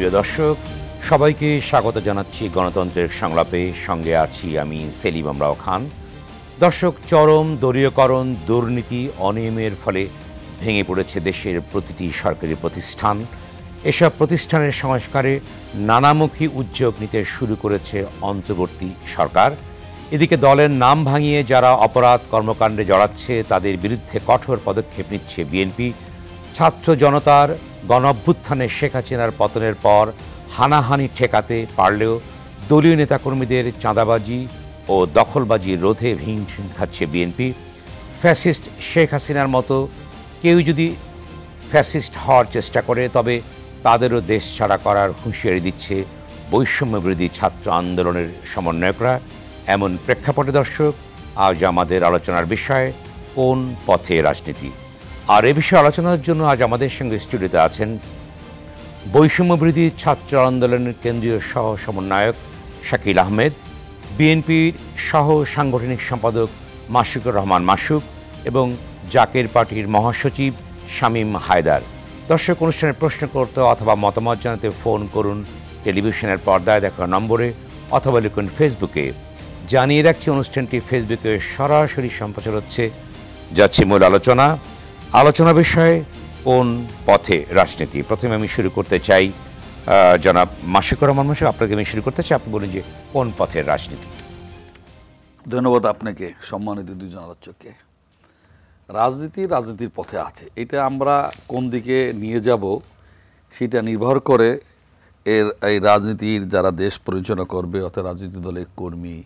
প্রিয় দর্শক সবাইকে স্বাগত জানাচ্ছি গণতন্ত্রের সংলাপে সঙ্গে আছি আমি সেলিম আমরাও খান দর্শক চরম দলীয়করণ দুর্নীতি অনিয়মের ফলে ভেঙে পড়েছে দেশের প্রতিটি সরকারি প্রতিষ্ঠান এসব প্রতিষ্ঠানের সংস্কারে নানামুখী উদ্যোগ নিতে শুরু করেছে অন্তর্বর্তী সরকার এদিকে দলের নাম ভাঙিয়ে যারা অপরাধ কর্মকাণ্ডে জড়াচ্ছে তাদের বিরুদ্ধে কঠোর পদক্ষেপ নিচ্ছে বিএনপি ছাত্র জনতার গণ অভ্যুত্থানে শেখ হাসিনার পতনের পর হানাহানি ঠেকাতে পারলেও দলীয় নেতাকর্মীদের চাঁদাবাজি ও দখলবাজি রোধে ভিং ভিং খাচ্ছে বিএনপি ফ্যাসিস্ট শেখ হাসিনার মতো কেউ যদি ফ্যাসিস্ট হওয়ার চেষ্টা করে তবে তাদেরও দেশ ছাড়া করার হুঁশিয়ারি দিচ্ছে বৈষম্যবিরোধী ছাত্র আন্দোলনের সমন্বয়করা এমন প্রেক্ষাপটে দর্শক আজ আমাদের আলোচনার বিষয় কোন পথে রাজনীতি আর এ বিষয়ে আলোচনার জন্য আজ আমাদের সঙ্গে স্টুডিওতে আছেন বৈষম্যবিরোধী ছাত্র আন্দোলনের কেন্দ্রীয় সহ সমন্বয়ক শাকিল আহমেদ বিএনপির সহ সাংগঠনিক সম্পাদক মাসুকুর রহমান মাসুক এবং জাকের পার্টির মহাসচিব শামীম হায়দার দর্শক অনুষ্ঠানে প্রশ্ন করতে অথবা মতামত জানাতে ফোন করুন টেলিভিশনের পর্দায় দেখা নম্বরে অথবা লিখুন ফেসবুকে জানিয়ে রাখছি অনুষ্ঠানটি ফেসবুকে সরাসরি সম্প্রচার হচ্ছে যাচ্ছে মূল আলোচনা আলোচনা বিষয়ে কোন পথে রাজনীতি প্রথমে আমি শুরু করতে চাই জনাব মাসিকুর রহমান মাসে আপনাকে আমি শুরু করতে চাই আপনি বলুন যে কোন পথের রাজনীতি ধন্যবাদ আপনাকে সম্মানিত দুজন আলোচককে রাজনীতি রাজনীতির পথে আছে এটা আমরা কোন দিকে নিয়ে যাব সেটা নির্ভর করে এর এই রাজনীতির যারা দেশ পরিচালনা করবে অথবা রাজনীতি দলের কর্মী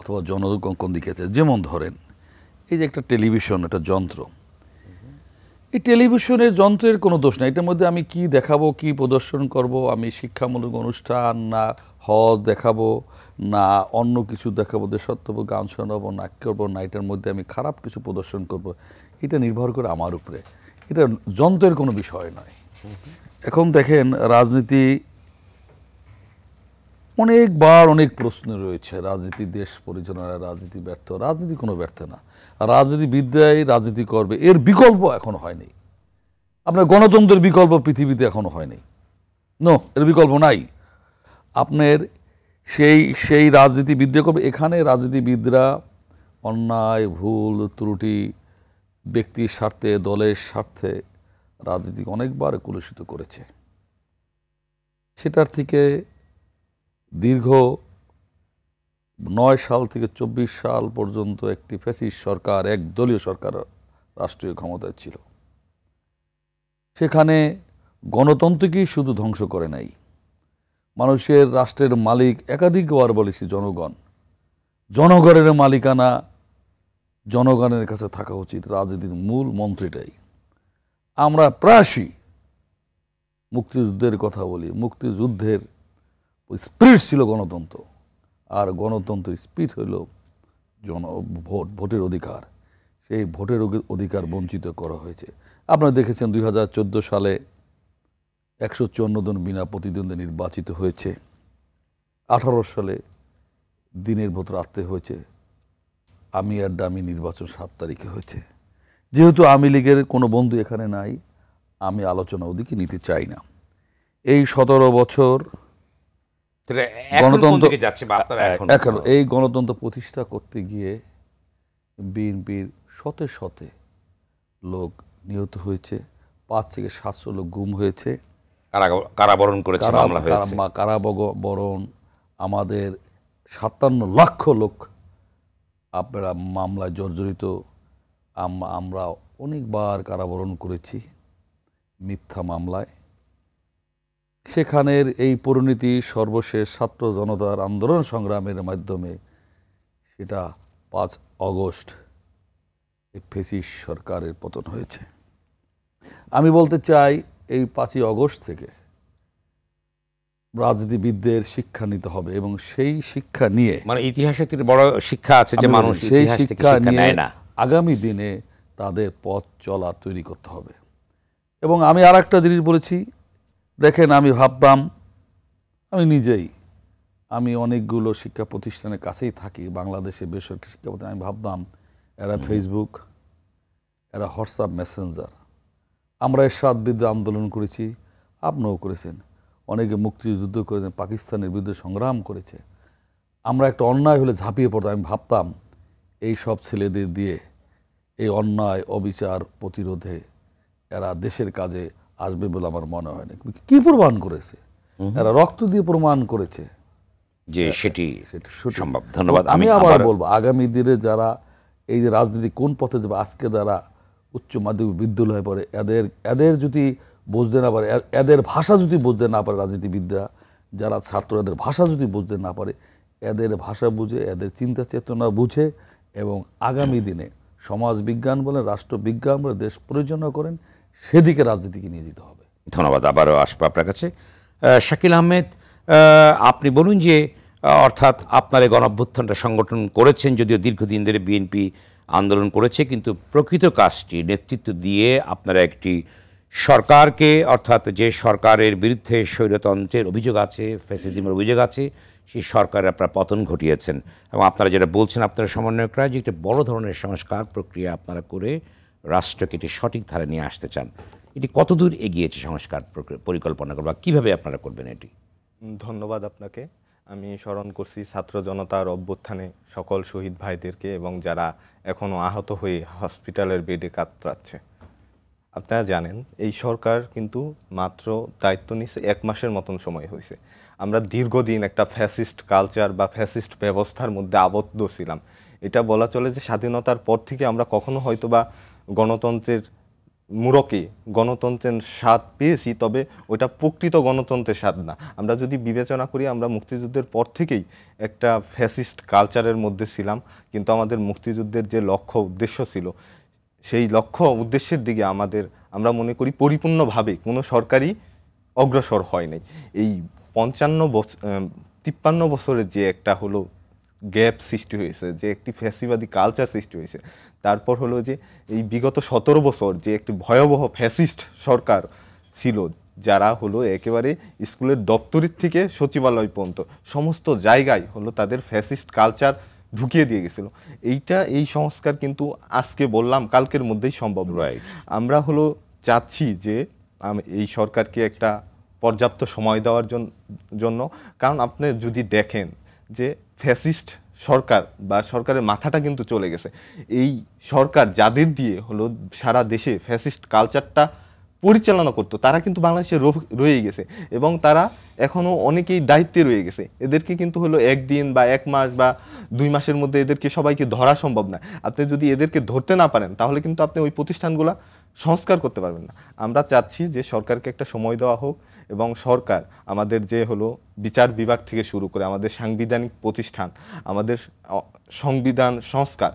অথবা জনগণ কোন দিকে আছে যেমন ধরেন এই যে একটা টেলিভিশন একটা যন্ত্র এই টেলিভিশনের যন্ত্রের কোনো দোষ নাই এটার মধ্যে আমি কি দেখাবো কি প্রদর্শন করব আমি শিক্ষামূলক অনুষ্ঠান না হজ দেখাবো না অন্য কিছু দেখাবো দেশত্ব গান শোনাবো নাট্য করবো না এটার মধ্যে আমি খারাপ কিছু প্রদর্শন করব। এটা নির্ভর করে আমার উপরে এটা যন্ত্রের কোনো বিষয় নয় এখন দেখেন রাজনীতি অনেকবার অনেক প্রশ্ন রয়েছে রাজনীতি দেশ পরিচালনায় রাজনীতি ব্যর্থ রাজনীতি কোনো ব্যর্থ না রাজনীতিবিদ্যাই রাজনীতি করবে এর বিকল্প এখনো হয়নি আপনার গণতন্ত্রের বিকল্প পৃথিবীতে এখনো হয়নি নো এর বিকল্প নাই আপনার সেই সেই রাজনীতিবিদ্যা করবে এখানে রাজনীতিবিদরা অন্যায় ভুল ত্রুটি ব্যক্তির স্বার্থে দলের স্বার্থে রাজনীতি অনেকবার কলুষিত করেছে সেটার থেকে দীর্ঘ নয় সাল থেকে চব্বিশ সাল পর্যন্ত একটি ফ্যাসিস সরকার এক দলীয় সরকার রাষ্ট্রীয় ক্ষমতায় ছিল সেখানে গণতন্ত্রকেই শুধু ধ্বংস করে নাই মানুষের রাষ্ট্রের মালিক একাধিকবার বলেছি জনগণ জনগণের মালিকানা জনগণের কাছে থাকা উচিত রাজনীতির মূল মন্ত্রীটাই আমরা প্রায়শই মুক্তিযুদ্ধের কথা বলি মুক্তিযুদ্ধের স্পিরিট ছিল গণতন্ত্র আর গণতন্ত্রের স্পিড হইল জন ভোট ভোটের অধিকার সেই ভোটের অধিকার বঞ্চিত করা হয়েছে আপনারা দেখেছেন দুই সালে একশো জন বিনা প্রতিদ্বন্দ্বী নির্বাচিত হয়েছে আঠারো সালে দিনের ভোট রাত্রে হয়েছে আমি আর ডামি নির্বাচন সাত তারিখে হয়েছে যেহেতু আমি লীগের কোনো বন্ধু এখানে নাই আমি আলোচনা ওদিকে নিতে চাই না এই সতেরো বছর গণতন্ত্র এখন এই গণতন্ত্র প্রতিষ্ঠা করতে গিয়ে বিএনপির শতে শতে লোক নিহত হয়েছে পাঁচ থেকে সাতশো লোক গুম হয়েছে কারাবরণ করে কারাবরণ আমাদের সাতান্ন লক্ষ লোক আপনারা মামলায় জর্জরিত আমরা অনেকবার কারাবরণ করেছি মিথ্যা মামলায় সেখানের এই পরিণতি সর্বশেষ ছাত্র জনতার আন্দোলন সংগ্রামের মাধ্যমে সেটা পাঁচ অগস্ট ফেসিস সরকারের পতন হয়েছে আমি বলতে চাই এই পাঁচই অগস্ট থেকে রাজনীতিবিদদের শিক্ষা নিতে হবে এবং সেই শিক্ষা নিয়ে মানে ইতিহাসে বড় শিক্ষা আছে যে মানুষ সেই শিক্ষা নিয়ে আগামী দিনে তাদের পথ চলা তৈরি করতে হবে এবং আমি আর একটা জিনিস বলেছি দেখেন আমি ভাবতাম আমি নিজেই আমি অনেকগুলো শিক্ষা প্রতিষ্ঠানের কাছেই থাকি বাংলাদেশে বেসরকারি শিক্ষা প্রতিষ্ঠান আমি ভাবতাম এরা ফেসবুক এরা হোয়াটসঅ্যাপ মেসেঞ্জার আমরা এর সাত বিরুদ্ধে আন্দোলন করেছি আপনিও করেছেন অনেকে মুক্তিযুদ্ধ করেছেন পাকিস্তানের বিরুদ্ধে সংগ্রাম করেছে আমরা একটা অন্যায় হলে ঝাঁপিয়ে পড়তাম আমি ভাবতাম এই সব ছেলেদের দিয়ে এই অন্যায় অবিচার প্রতিরোধে এরা দেশের কাজে আসবে বলে আমার মনে হয় না কি প্রমাণ করেছে এরা রক্ত দিয়ে প্রমাণ করেছে যে সেটি সম্ভব ধন্যবাদ আমি আবার বলবো আগামী দিনে যারা এই যে রাজনীতি কোন পথে যাবে আজকে যারা উচ্চ মাধ্যমিক বিদ্যালয়ে পড়ে এদের এদের যদি বুঝতে না পারে এদের ভাষা যদি বুঝতে না পারে রাজনীতিবিদরা যারা ছাত্র এদের ভাষা যদি বুঝতে না পারে এদের ভাষা বুঝে এদের চিন্তা চেতনা বুঝে এবং আগামী দিনে সমাজ বিজ্ঞান বলে রাষ্ট্রবিজ্ঞান বলে দেশ পরিচালনা করেন সেদিকে রাজনীতিকে নিয়ে যেতে হবে ধন্যবাদ আবারও আসবো আপনার কাছে শাকিল আহমেদ আপনি বলুন যে অর্থাৎ আপনার গণঅভ্যুত্থানটা সংগঠন করেছেন যদিও দীর্ঘদিন ধরে বিএনপি আন্দোলন করেছে কিন্তু প্রকৃত কাজটি নেতৃত্ব দিয়ে আপনারা একটি সরকারকে অর্থাৎ যে সরকারের বিরুদ্ধে স্বৈরতন্ত্রের অভিযোগ আছে ফেসিজিমের অভিযোগ আছে সেই সরকারের আপনারা পতন ঘটিয়েছেন এবং আপনারা যেটা বলছেন আপনারা সমন্বয়করা যে একটা বড় ধরনের সংস্কার প্রক্রিয়া আপনারা করে রাষ্ট্রকে এটি সঠিক ধারে নিয়ে আসতে চান এটি কতদূর এগিয়েছে সংস্কার পরিকল্পনা করবা কিভাবে আপনারা করবেন এটি ধন্যবাদ আপনাকে আমি স্মরণ করছি ছাত্র জনতার অভ্যুত্থানে সকল শহীদ ভাইদেরকে এবং যারা এখনও আহত হয়ে হসপিটালের বেডে কাতরাচ্ছে আপনারা জানেন এই সরকার কিন্তু মাত্র দায়িত্ব নিয়েছে এক মাসের মতন সময় হয়েছে আমরা দীর্ঘদিন একটা ফ্যাসিস্ট কালচার বা ফ্যাসিস্ট ব্যবস্থার মধ্যে আবদ্ধ ছিলাম এটা বলা চলে যে স্বাধীনতার পর থেকে আমরা কখনো হয়তো বা গণতন্ত্রের মূরকে গণতন্ত্রের স্বাদ পেয়েছি তবে ওটা প্রকৃত গণতন্ত্রের স্বাদ না আমরা যদি বিবেচনা করি আমরা মুক্তিযুদ্ধের পর থেকেই একটা ফ্যাসিস্ট কালচারের মধ্যে ছিলাম কিন্তু আমাদের মুক্তিযুদ্ধের যে লক্ষ্য উদ্দেশ্য ছিল সেই লক্ষ্য উদ্দেশ্যের দিকে আমাদের আমরা মনে করি পরিপূর্ণভাবে কোনো সরকারি অগ্রসর হয় নাই এই পঞ্চান্ন বছর তিপ্পান্ন বছরের যে একটা হলো গ্যাপ সৃষ্টি হয়েছে যে একটি ফ্যাসিবাদী কালচার সৃষ্টি হয়েছে তারপর হলো যে এই বিগত সতেরো বছর যে একটি ভয়াবহ ফ্যাসিস্ট সরকার ছিল যারা হলো একেবারে স্কুলের দপ্তরের থেকে সচিবালয় পর্যন্ত সমস্ত জায়গায় হলো তাদের ফ্যাসিস্ট কালচার ঢুকিয়ে দিয়ে গেছিল এইটা এই সংস্কার কিন্তু আজকে বললাম কালকের মধ্যেই সম্ভব নয় আমরা হলো চাচ্ছি যে এই সরকারকে একটা পর্যাপ্ত সময় দেওয়ার জন্য কারণ আপনি যদি দেখেন যে ফ্যাসিস্ট সরকার বা সরকারের মাথাটা কিন্তু চলে গেছে এই সরকার যাদের দিয়ে হলো সারা দেশে ফ্যাসিস্ট কালচারটা পরিচালনা করতো তারা কিন্তু বাংলাদেশে রয়ে গেছে এবং তারা এখনও অনেকেই দায়িত্বে রয়ে গেছে এদেরকে কিন্তু হলো একদিন বা এক মাস বা দুই মাসের মধ্যে এদেরকে সবাইকে ধরা সম্ভব না আপনি যদি এদেরকে ধরতে না পারেন তাহলে কিন্তু আপনি ওই প্রতিষ্ঠানগুলা সংস্কার করতে পারবেন না আমরা চাচ্ছি যে সরকারকে একটা সময় দেওয়া হোক এবং সরকার আমাদের যে হলো বিচার বিভাগ থেকে শুরু করে আমাদের সাংবিধানিক প্রতিষ্ঠান আমাদের সংবিধান সংস্কার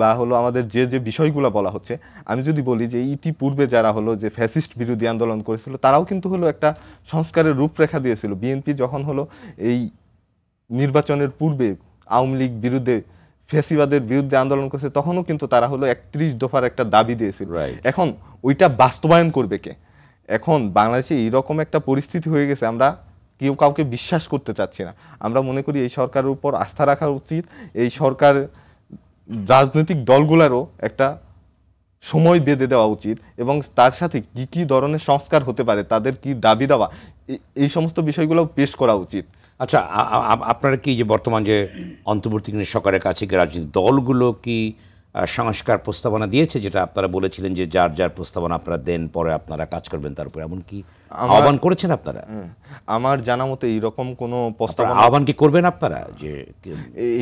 বা হলো আমাদের যে যে বিষয়গুলো বলা হচ্ছে আমি যদি বলি যে ইতিপূর্বে যারা হলো যে ফ্যাসিস্ট বিরোধী আন্দোলন করেছিল তারাও কিন্তু হলো একটা সংস্কারের রূপরেখা দিয়েছিল বিএনপি যখন হলো এই নির্বাচনের পূর্বে আওয়ামী লীগ বিরুদ্ধে ফেসিবাদের বিরুদ্ধে আন্দোলন করছে তখনও কিন্তু তারা হলো একত্রিশ দফার একটা দাবি দিয়েছিল এখন ওইটা বাস্তবায়ন করবে কে এখন বাংলাদেশে এইরকম একটা পরিস্থিতি হয়ে গেছে আমরা কেউ কাউকে বিশ্বাস করতে চাচ্ছি না আমরা মনে করি এই সরকারের উপর আস্থা রাখা উচিত এই সরকার রাজনৈতিক দলগুলোরও একটা সময় বেঁধে দেওয়া উচিত এবং তার সাথে কি কি ধরনের সংস্কার হতে পারে তাদের কি দাবি দেওয়া এই সমস্ত বিষয়গুলো পেশ করা উচিত আচ্ছা আপনারা কি যে বর্তমান যে অন্তর্বর্তীকালীন সরকারের কাছে কি রাজনৈতিক দলগুলো কি সংস্কার প্রস্তাবনা দিয়েছে যেটা আপনারা বলেছিলেন যে যার যার প্রস্তাবনা আপনারা দেন পরে আপনারা কাজ করবেন তার উপরে এমনকি আহ্বান করেছেন আপনারা আমার জানা মতে এইরকম কোনো প্রস্তাবনা আহ্বান কি করবেন আপনারা যে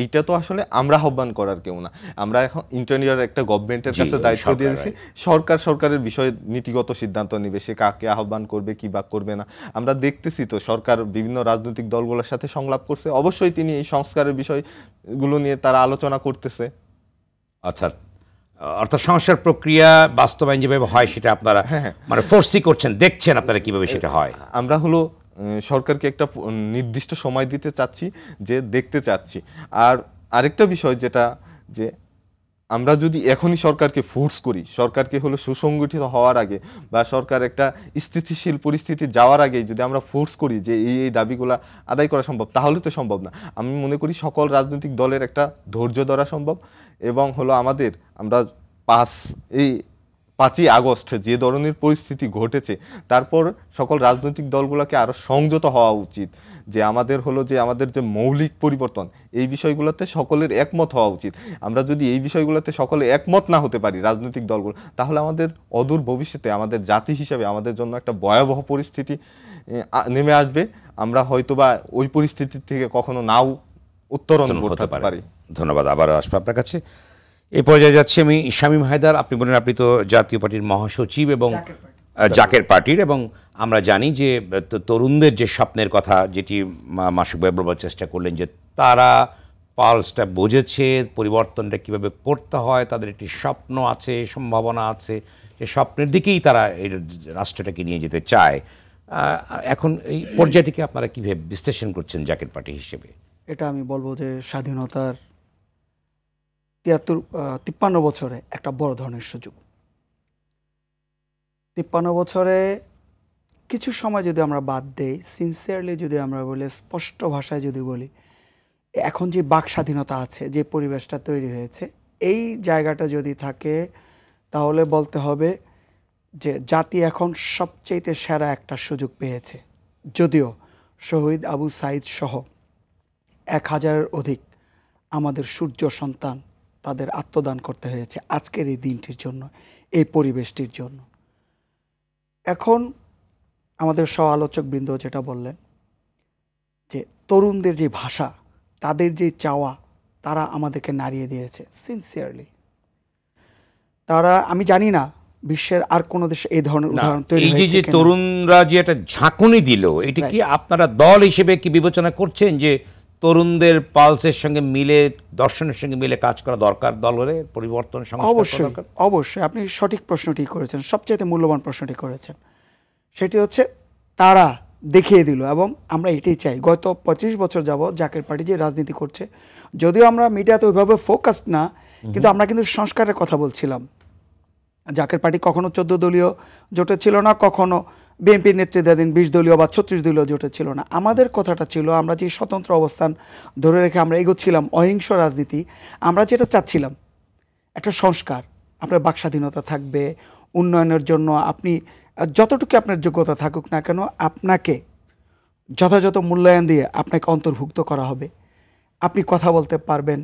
এইটা তো আসলে আমরা আহ্বান করার কেউ না আমরা এখন ইন্টারনিয়ার একটা গভর্নমেন্টের কাছে দায়িত্ব দিয়েছি সরকার সরকারের বিষয়ে নীতিগত সিদ্ধান্ত নিবে সে কাকে আহ্বান করবে কি বা করবে না আমরা দেখতেছি তো সরকার বিভিন্ন রাজনৈতিক দলগুলোর সাথে সংলাপ করছে অবশ্যই তিনি এই সংস্কারের বিষয়গুলো নিয়ে তারা আলোচনা করতেছে অর্থাৎ আচ্ছা, অর্থাৎ সংস্কার প্রক্রিয়া বাস্তবায়ন যেভাবে হয় সেটা আপনারা হ্যাঁ, হ্যাঁ। মানে ফোর্সি করছেন দেখছেন আপনারা কিভাবে সেটা হয় আমরা হলো সরকারকে একটা নির্দিষ্ট সময় দিতে চাচ্ছি যে দেখতে চাচ্ছি আর আরেকটা বিষয় যেটা যে আমরা যদি এখনই সরকারকে ফোর্স করি সরকারকে হলো সুসংগঠিত হওয়ার আগে বা সরকার একটা স্থিতিশীল পরিস্থিতি যাওয়ার আগে যদি আমরা ফোর্স করি যে এই এই দাবিগুলো আদায় করা সম্ভব তাহলে তো সম্ভব না আমি মনে করি সকল রাজনৈতিক দলের একটা ধৈর্য ধরা সম্ভব এবং হলো আমাদের আমরা পাঁচ এই পাঁচই আগস্ট যে ধরনের পরিস্থিতি ঘটেছে তারপর সকল রাজনৈতিক দলগুলোকে আরও সংযত হওয়া উচিত যে আমাদের হলো যে আমাদের যে মৌলিক পরিবর্তন এই বিষয়গুলোতে সকলের একমত হওয়া উচিত আমরা যদি এই বিষয়গুলোতে সকলে একমত না হতে পারি রাজনৈতিক দলগুলো তাহলে আমাদের অদূর ভবিষ্যতে আমাদের জাতি হিসাবে আমাদের জন্য একটা ভয়াবহ পরিস্থিতি নেমে আসবে আমরা হয়তোবা ওই পরিস্থিতি থেকে কখনো নাও উত্তরণ করতে পারি ধন্যবাদ আবারও আসবো আপনার কাছে এই পর্যায়ে যাচ্ছি আমি শামীম হায়দার আপনি বলেন আপনি তো জাতীয় পার্টির মহাসচিব এবং জাকের পার্টির এবং আমরা জানি যে তরুণদের যে স্বপ্নের কথা যেটি মাসুকভাই বলবার চেষ্টা করলেন যে তারা পালসটা বোঝেছে পরিবর্তনটা কিভাবে করতে হয় তাদের একটি স্বপ্ন আছে সম্ভাবনা আছে যে স্বপ্নের দিকেই তারা এই রাষ্ট্রটাকে নিয়ে যেতে চায় এখন এই পর্যায়টিকে আপনারা কীভাবে বিশ্লেষণ করছেন জাকের পার্টি হিসেবে এটা আমি বলবো যে স্বাধীনতার তিয়াত্তর তিপ্পান্ন বছরে একটা বড় ধরনের সুযোগ তিপ্পান্ন বছরে কিছু সময় যদি আমরা বাদ দেই সিনসিয়ারলি যদি আমরা বলি স্পষ্ট ভাষায় যদি বলি এখন যে বাক স্বাধীনতা আছে যে পরিবেশটা তৈরি হয়েছে এই জায়গাটা যদি থাকে তাহলে বলতে হবে যে জাতি এখন সবচেয়েতে সেরা একটা সুযোগ পেয়েছে যদিও শহীদ আবু সাইদ সহ এক হাজারের অধিক আমাদের সূর্য সন্তান তাদের আত্মদান করতে হয়েছে আজকের এই দিনটির জন্য এই পরিবেশটির জন্য এখন আমাদের স্ব আলোচকবৃন্দ যেটা বললেন যে তরুণদের যে ভাষা তাদের যে চাওয়া তারা আমাদেরকে নাড়িয়ে দিয়েছে সিনসিয়ারলি তারা আমি জানি না বিশ্বের আর কোনো দেশে এই ধরনের উদাহরণ তৈরি এই যে তরুণরা যে একটা ঝাঁকুনি দিল এটা কি আপনারা দল হিসেবে কি বিবেচনা করছেন যে তরুণদের পালসের সঙ্গে মিলে দর্শনের সঙ্গে মিলে কাজ করা দরকার দলের পরিবর্তন অবশ্যই অবশ্যই আপনি সঠিক প্রশ্নটি করেছেন সবচেয়ে মূল্যবান প্রশ্নটি করেছেন সেটি হচ্ছে তারা দেখিয়ে দিল এবং আমরা এটাই চাই গত পঁচিশ বছর যাব জাকের পার্টি যে রাজনীতি করছে যদিও আমরা মিডিয়াতে ওইভাবে ফোকাসড না কিন্তু আমরা কিন্তু সংস্কারের কথা বলছিলাম জাকের পার্টি কখনো চোদ্দ দলীয় জোটে ছিল না কখনো বিএনপির নেতৃত্বাধীন বিশ দলীয় বা ছত্রিশ দলীয় জোটে ছিল না আমাদের কথাটা ছিল আমরা যে স্বতন্ত্র অবস্থান ধরে রেখে আমরা এগোচ্ছিলাম অহিংস রাজনীতি আমরা যেটা চাচ্ছিলাম একটা সংস্কার আপনার বাকস্বাধীনতা থাকবে উন্নয়নের জন্য আপনি যতটুকু আপনার যোগ্যতা থাকুক না কেন আপনাকে যথাযথ মূল্যায়ন দিয়ে আপনাকে অন্তর্ভুক্ত করা হবে আপনি কথা বলতে পারবেন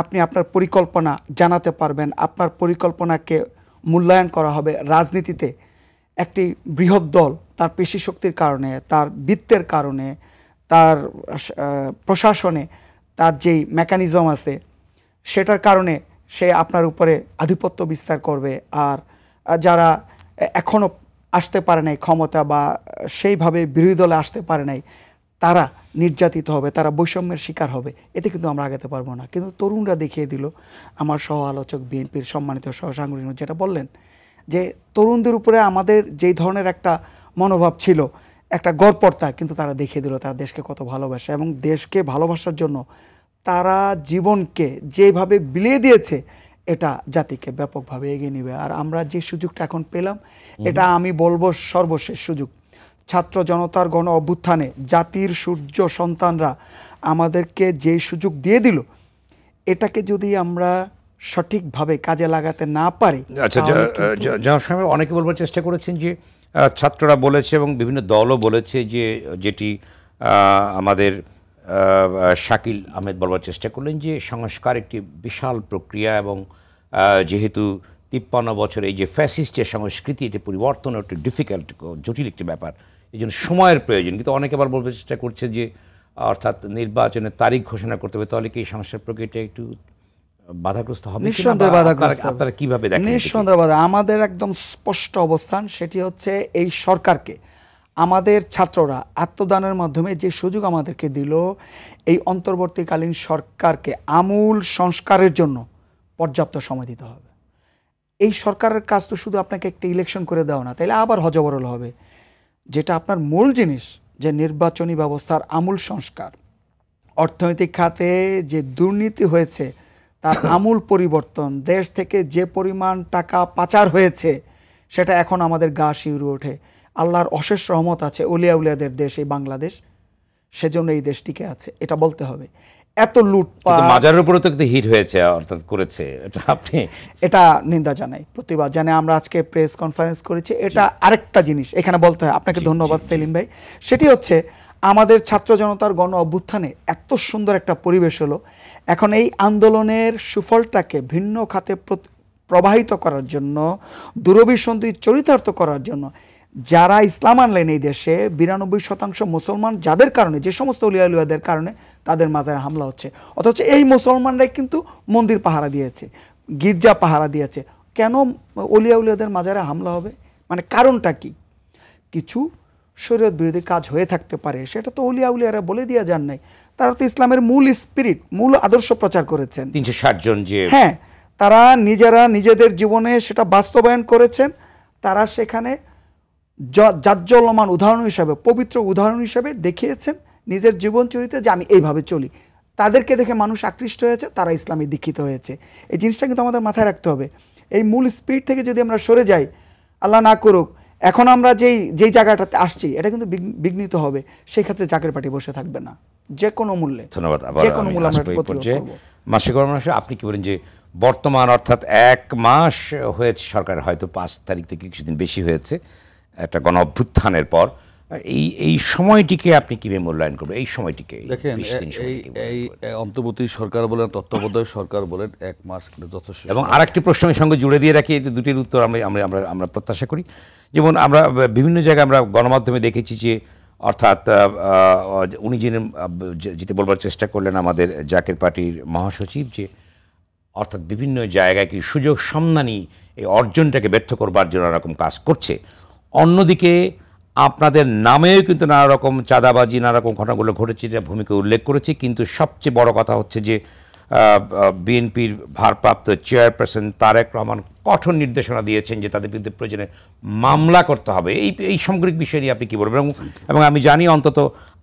আপনি আপনার পরিকল্পনা জানাতে পারবেন আপনার পরিকল্পনাকে মূল্যায়ন করা হবে রাজনীতিতে একটি বৃহৎ দল তার পেশি শক্তির কারণে তার বৃত্তের কারণে তার প্রশাসনে তার যেই মেকানিজম আছে সেটার কারণে সে আপনার উপরে আধিপত্য বিস্তার করবে আর যারা এখনও আসতে পারে নাই ক্ষমতা বা সেইভাবে বিরোধী দলে আসতে পারে নাই তারা নির্যাতিত হবে তারা বৈষম্যের শিকার হবে এতে কিন্তু আমরা আগাতে পারবো না কিন্তু তরুণরা দেখিয়ে দিল আমার সহ আলোচক বিএনপির সম্মানিত সহ সাংগঠনিক যেটা বললেন যে তরুণদের উপরে আমাদের যেই ধরনের একটা মনোভাব ছিল একটা গড়পড়তা কিন্তু তারা দেখিয়ে দিল তারা দেশকে কত ভালোবাসে এবং দেশকে ভালোবাসার জন্য তারা জীবনকে যেভাবে বিলিয়ে দিয়েছে এটা জাতিকে ব্যাপকভাবে এগিয়ে নেবে আর আমরা যে সুযোগটা এখন পেলাম এটা আমি বলবো সর্বশেষ সুযোগ ছাত্র জনতার গণ অভ্যুত্থানে জাতির সূর্য সন্তানরা আমাদেরকে যে সুযোগ দিয়ে দিল এটাকে যদি আমরা সঠিকভাবে কাজে লাগাতে না পারে আচ্ছা অনেকে বলবার চেষ্টা করেছেন যে ছাত্ররা বলেছে এবং বিভিন্ন দলও বলেছে যে যেটি আমাদের শাকিল আহমেদ বলবার চেষ্টা করলেন যে সংস্কার একটি বিশাল প্রক্রিয়া এবং যেহেতু তিপ্পান্ন বছর এই যে ফ্যাসিস্টের সংস্কৃতি এটি পরিবর্তন একটি ডিফিকাল্ট জটিল একটি ব্যাপার এই জন্য সময়ের প্রয়োজন কিন্তু অনেকে আবার বলবার চেষ্টা করছে যে অর্থাৎ নির্বাচনের তারিখ ঘোষণা করতে হবে তাহলে কি এই সংস্কার প্রক্রিয়াটা একটু বাধাগ্রস্ত হবে নিঃসন্দেহে বাধাগ্রস্ত আপনারা কিভাবে দেখেন নিঃসন্দেহে বাধা আমাদের একদম স্পষ্ট অবস্থান সেটি হচ্ছে এই সরকারকে আমাদের ছাত্ররা আত্মদানের মাধ্যমে যে সুযোগ আমাদেরকে দিল এই অন্তর্বর্তীকালীন সরকারকে আমূল সংস্কারের জন্য পর্যাপ্ত সময় দিতে হবে এই সরকারের কাজ তো শুধু আপনাকে একটা ইলেকশন করে দেওয়া না তাইলে আবার হজবরল হবে যেটা আপনার মূল জিনিস যে নির্বাচনী ব্যবস্থার আমূল সংস্কার অর্থনৈতিক খাতে যে দুর্নীতি হয়েছে তার আমূল পরিবর্তন দেশ থেকে যে পরিমাণ টাকা পাচার হয়েছে সেটা এখন আমাদের গা শিউরে ওঠে আল্লাহর অশেষ রহমত আছে উলিয়া উলিয়াদের দেশ এই বাংলাদেশ সেজন্য এই দেশটিকে আছে এটা বলতে হবে এত লুট মাজারের উপরে তো কিন্তু হিট হয়েছে অর্থাৎ করেছে এটা আপনি এটা নিন্দা জানাই প্রতিবাদ জানে আমরা আজকে প্রেস কনফারেন্স করেছি এটা আরেকটা জিনিস এখানে বলতে হয় আপনাকে ধন্যবাদ সেলিম ভাই সেটি হচ্ছে আমাদের ছাত্র জনতার গণ অভ্যুত্থানে এত সুন্দর একটা পরিবেশ হলো এখন এই আন্দোলনের সুফলটাকে ভিন্ন খাতে প্রবাহিত করার জন্য দূরভিসন্ধি চরিতার্থ করার জন্য যারা ইসলাম আনলেন এই দেশে বিরানব্বই শতাংশ মুসলমান যাদের কারণে যে সমস্ত উলিয়ালুয়াদের কারণে তাদের মাজারে হামলা হচ্ছে অথচ এই মুসলমানরাই কিন্তু মন্দির পাহারা দিয়েছে গির্জা পাহারা দিয়েছে কেন উলিয়াদের মাজারে হামলা হবে মানে কারণটা কি কিছু শরীয়ত বিরোধী কাজ হয়ে থাকতে পারে সেটা তো উলিয়া উলিয়ারা বলে দিয়ে যান নাই তারা তো ইসলামের মূল স্পিরিট মূল আদর্শ প্রচার করেছেন তিনশো ষাট জন যে হ্যাঁ তারা নিজেরা নিজেদের জীবনে সেটা বাস্তবায়ন করেছেন তারা সেখানে জাজ্জল্যমান উদাহরণ হিসাবে পবিত্র উদাহরণ হিসাবে দেখিয়েছেন নিজের জীবন চরিত্রে যে আমি এইভাবে চলি তাদেরকে দেখে মানুষ আকৃষ্ট হয়েছে তারা ইসলামে দীক্ষিত হয়েছে এই জিনিসটা কিন্তু আমাদের মাথায় রাখতে হবে এই মূল স্পিড থেকে যদি আমরা সরে যাই আল্লাহ না করুক এখন আমরা যেই যেই জায়গাটাতে আসছি এটা কিন্তু বিঘ্নিত হবে সেই ক্ষেত্রে চাকরি পার্টি বসে থাকবে না যে কোনো মূল্যে ধন্যবাদ যে কোনো মূল্যে মাসিক মাসে আপনি কি বলেন যে বর্তমান অর্থাৎ এক মাস হয়েছে সরকার হয়তো পাঁচ তারিখ থেকে কিছুদিন বেশি হয়েছে একটা গণ অভ্যুত্থানের পর এই এই সময়টিকে আপনি কিভাবে মূল্যায়ন করবেন এই সময়টিকে দেখেন এই অন্তর্বর্তী সরকার বলেন তত্ত্বাবধায়ক সরকার বলেন এক মাস মানে যথেষ্ট এবং আরেকটি প্রশ্নের সঙ্গে জুড়ে দিয়ে রাখি দুটির উত্তর আমরা আমরা আমরা প্রত্যাশা করি যেমন আমরা বিভিন্ন জায়গায় আমরা গণমাধ্যমে দেখেছি যে অর্থাৎ উনি যিনি যেটি বলবার চেষ্টা করলেন আমাদের জাকের পার্টির মহাসচিব যে অর্থাৎ বিভিন্ন জায়গায় কি সুযোগ সন্ধানী এই অর্জনটাকে ব্যর্থ করবার জন্য এরকম কাজ করছে অন্যদিকে আপনাদের নামেও কিন্তু নানা রকম চাঁদাবাজি নানা রকম ঘটনাগুলো ঘটেছে এটা ভূমিকা উল্লেখ করেছি কিন্তু সবচেয়ে বড় কথা হচ্ছে যে বিএনপির ভারপ্রাপ্ত চেয়ারপারসন তারেক রহমান কঠোর নির্দেশনা দিয়েছেন যে তাদের বিরুদ্ধে প্রয়োজনে মামলা করতে হবে এই এই সামগ্রিক বিষয় নিয়ে আপনি কী বলবেন এবং এবং আমি জানি অন্তত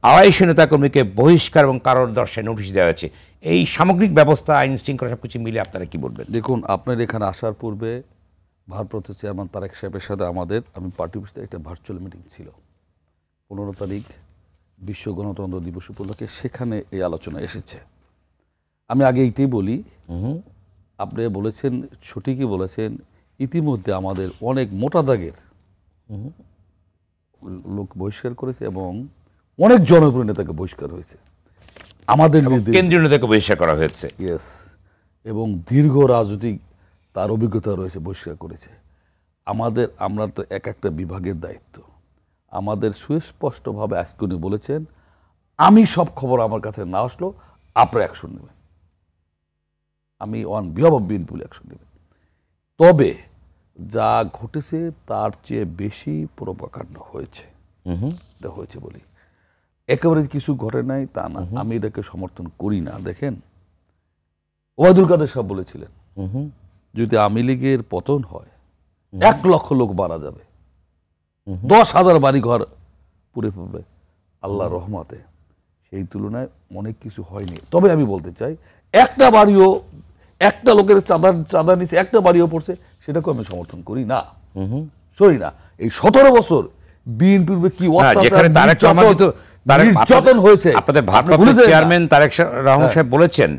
আড়াইশো নেতাকর্মীকে বহিষ্কার এবং কারোর দর্শায় নোটিশ দেওয়া হয়েছে এই সামগ্রিক ব্যবস্থা আইন শৃঙ্খলা সব কিছু মিলে আপনারা কী বলবেন দেখুন আপনার এখানে আসার পূর্বে ভারপ্রাপ্ত চেয়ারম্যান তারেক সাহেবের সাথে আমাদের আমি পার্টি অফিসে একটা ভার্চুয়াল মিটিং ছিল পনেরো তারিখ বিশ্ব গণতন্ত্র দিবস উপলক্ষে সেখানে এই আলোচনা এসেছে আমি আগে এইটাই বলি আপনি বলেছেন সঠিকই বলেছেন ইতিমধ্যে আমাদের অনেক মোটা দাগের লোক বহিষ্কার করেছে এবং অনেক জনপ্রিয় নেতাকে বহিষ্কার হয়েছে আমাদের কেন্দ্রীয় নেতাকে বহিষ্কার করা হয়েছে ইয়েস এবং দীর্ঘ রাজনৈতিক তার অভিজ্ঞতা রয়েছে বহিষ্কার করেছে আমাদের আমরা তো এক একটা বিভাগের দায়িত্ব আমাদের সুস্পষ্টভাবে আজকে উনি বলেছেন আমি সব খবর আমার কাছে না আসলো আপনারা অ্যাকশন নেবেন আমি অন বিহব বিনপুল অ্যাকশন নেবেন তবে যা ঘটেছে তার চেয়ে বেশি প্রোপাকাণ্ড হয়েছে এটা হয়েছে বলি একেবারে কিছু ঘটে নাই তা না আমি এটাকে সমর্থন করি না দেখেন ওয়াদুল কাদের সাহেব বলেছিলেন যদি আওয়ামী লীগের পতন হয় এক লক্ষ লোক মারা যাবে দশ হাজার বাড়ি ঘর পুড়ে পড়বে আল্লাহ রহমাতে সেই তুলনায় অনেক কিছু হয়নি তবে আমি বলতে চাই একটা বাড়িও একটা লোকের চাঁদার চাঁদা নিচে একটা বাড়িও পড়ছে সেটাকে আমি সমর্থন করি না সরি না এই সতেরো বছর বিএনপির কি নির্যাতন হয়েছে আপনাদের ভারপ্রাপ্ত চেয়ারম্যান তারেক রহমান হ্যাঁ। সাহেব বলেছেন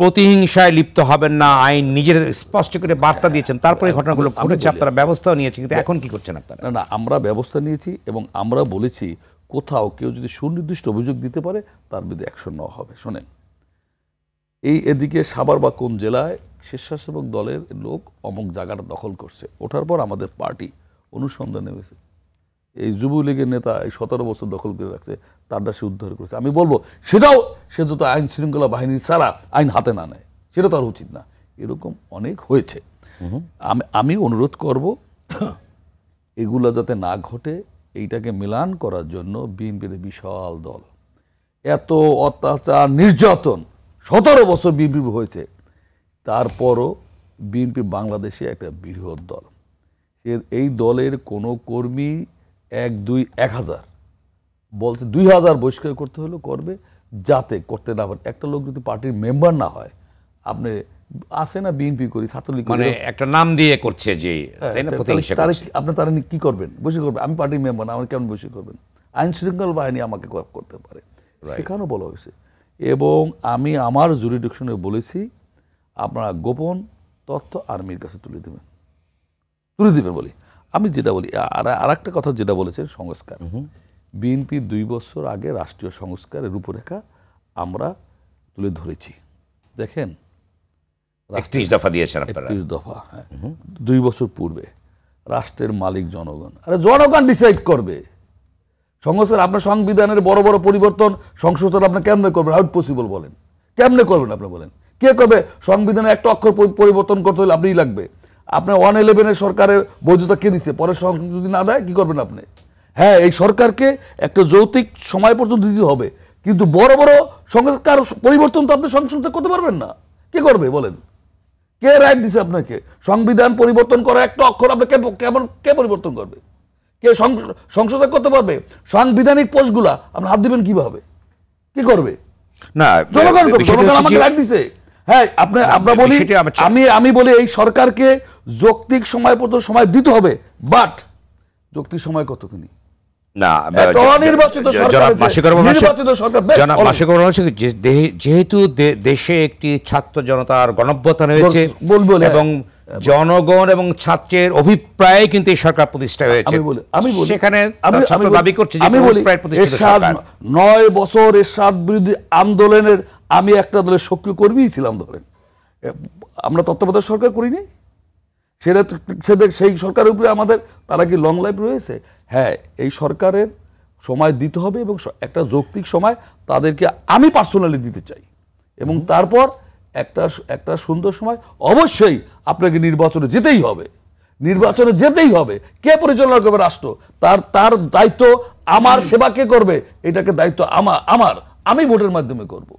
প্রতিহিংসায় লিপ্ত হবেন না আইন নিজের স্পষ্ট করে বার্তা দিয়েছেন তারপরে ঘটনাগুলো ঘটেছে আপনারা ব্যবস্থাও নিয়েছে কিন্তু এখন কি করছেন আপনারা না না আমরা ব্যবস্থা নিয়েছি এবং আমরা বলেছি কোথাও কেউ যদি সুনির্দিষ্ট অভিযোগ দিতে পারে তার বিরুদ্ধে অ্যাকশন নেওয়া হবে শোনেন এই এদিকে সাবার বা কোন জেলায় স্বেচ্ছাসেবক দলের লোক অমুক জায়গাটা দখল করছে ওঠার পর আমাদের পার্টি অনুসন্ধানে নেমেছে এই যুবলীগের নেতা এই সতেরো বছর দখল করে রাখছে তারটা দাসে উদ্ধার করেছে আমি বলবো সেটাও সে যত আইন শৃঙ্খলা বাহিনী ছাড়া আইন হাতে না নেয় সেটা তার উচিত না এরকম অনেক হয়েছে আমি আমি অনুরোধ করব এগুলো যাতে না ঘটে এইটাকে মিলান করার জন্য বিএনপির বিশাল দল এত অত্যাচার নির্যাতন সতেরো বছর বিএনপি হয়েছে তারপরও বিএনপি বাংলাদেশে একটা বৃহৎ দল এই দলের কোনো কর্মী এক দুই এক হাজার বলছে দুই হাজার বহিষ্কার করতে হলেও করবে যাতে করতে না পারে একটা লোক যদি পার্টির মেম্বার না হয় আপনি আসে না বিএনপি করি ছাত্রলীগ মানে একটা নাম দিয়ে করছে যে হ্যাঁ, আপনি তারা কি করবেন বসে করবেন আমি পার্টির মেম্বার না আমার কেমন বসে করবেন আইন বাহিনী আমাকে করতে পারে সেখানেও বলা হয়েছে এবং আমি আমার জুরিডিকশনে বলেছি আপনারা গোপন তথ্য আর্মির কাছে তুলে দেবেন তুলে দেবেন বলি আমি যেটা বলি আর একটা কথা যেটা বলেছেন সংস্কার বিএনপি দুই বছর আগে রাষ্ট্রীয় সংস্কারের রূপরেখা আমরা তুলে ধরেছি দেখেন একত্রিশ দফা দিয়েছেন একত্রিশ দফা হ্যাঁ দুই বছর পূর্বে রাষ্ট্রের মালিক জনগণ আরে জনগণ ডিসাইড করবে সংস্কার আপনার সংবিধানের বড় বড় পরিবর্তন সংশোধন আপনি কেমনে করবেন আউট পসিবল বলেন কেমনে করবেন আপনি বলেন কে করবে সংবিধানের একটা অক্ষর পরিবর্তন করতে হলে আপনিই লাগবে আপনি ওয়ান ইলেভেনের সরকারের বৈধতা কে দিচ্ছে পরে যদি না দেয় কী করবেন আপনি হ্যাঁ এই সরকারকে একটা যৌতিক সময় পর্যন্ত দিতে হবে কিন্তু বড় বড় সংস্কার পরিবর্তন তো আপনি সংশোধন করতে পারবেন না কে করবে বলেন কে রাইট দিছে আপনাকে সংবিধান পরিবর্তন করা একটা অক্ষর আপনি কে কেমন কে পরিবর্তন করবে কে সংশোধন করতে পারবে সাংবিধানিক পোস্টগুলা আপনি হাত দেবেন কীভাবে কি করবে না জনগণ জনগণ আমাকে রাইট দিছে হ্যাঁ, হ্যাঁ আমরা বলি আমি আমি বলি এই সরকারকে যৌক্তিক সময় পর্যন্ত সময় দিতে হবে বাট যৌক্তিক সময় কতখানি যেহেতু দেশে একটি ছাত্র জনতার গণভ্যতা রয়েছে এবং হ্যাঁ। জনগণ এবং ছাত্রের অভিপ্রায় কিন্তু এই সরকার প্রতিষ্ঠা হয়েছে আমি বলি সেখানে আমি দাবি করছি আমি বলি নয় বছর এরশাদ বিরোধী আন্দোলনের আমি একটা দলের সক্রিয় কর্মী ছিলাম ধরেন আমরা তত্ত্বাবধায়ক সরকার করিনি সেটা সেই সরকারের উপরে আমাদের তারা কি লং লাইফ রয়েছে হ্যাঁ এই সরকারের সময় দিতে হবে এবং একটা যৌক্তিক সময় তাদেরকে আমি পার্সোনালি দিতে চাই এবং তারপর একটা একটা সুন্দর সময় অবশ্যই আপনাকে নির্বাচনে যেতেই হবে নির্বাচনে যেতেই হবে কে পরিচালনা করবে রাষ্ট্র তার তার দায়িত্ব আমার সেবা কে করবে এটাকে দায়িত্ব আমার আমার আমি ভোটের মাধ্যমে করব।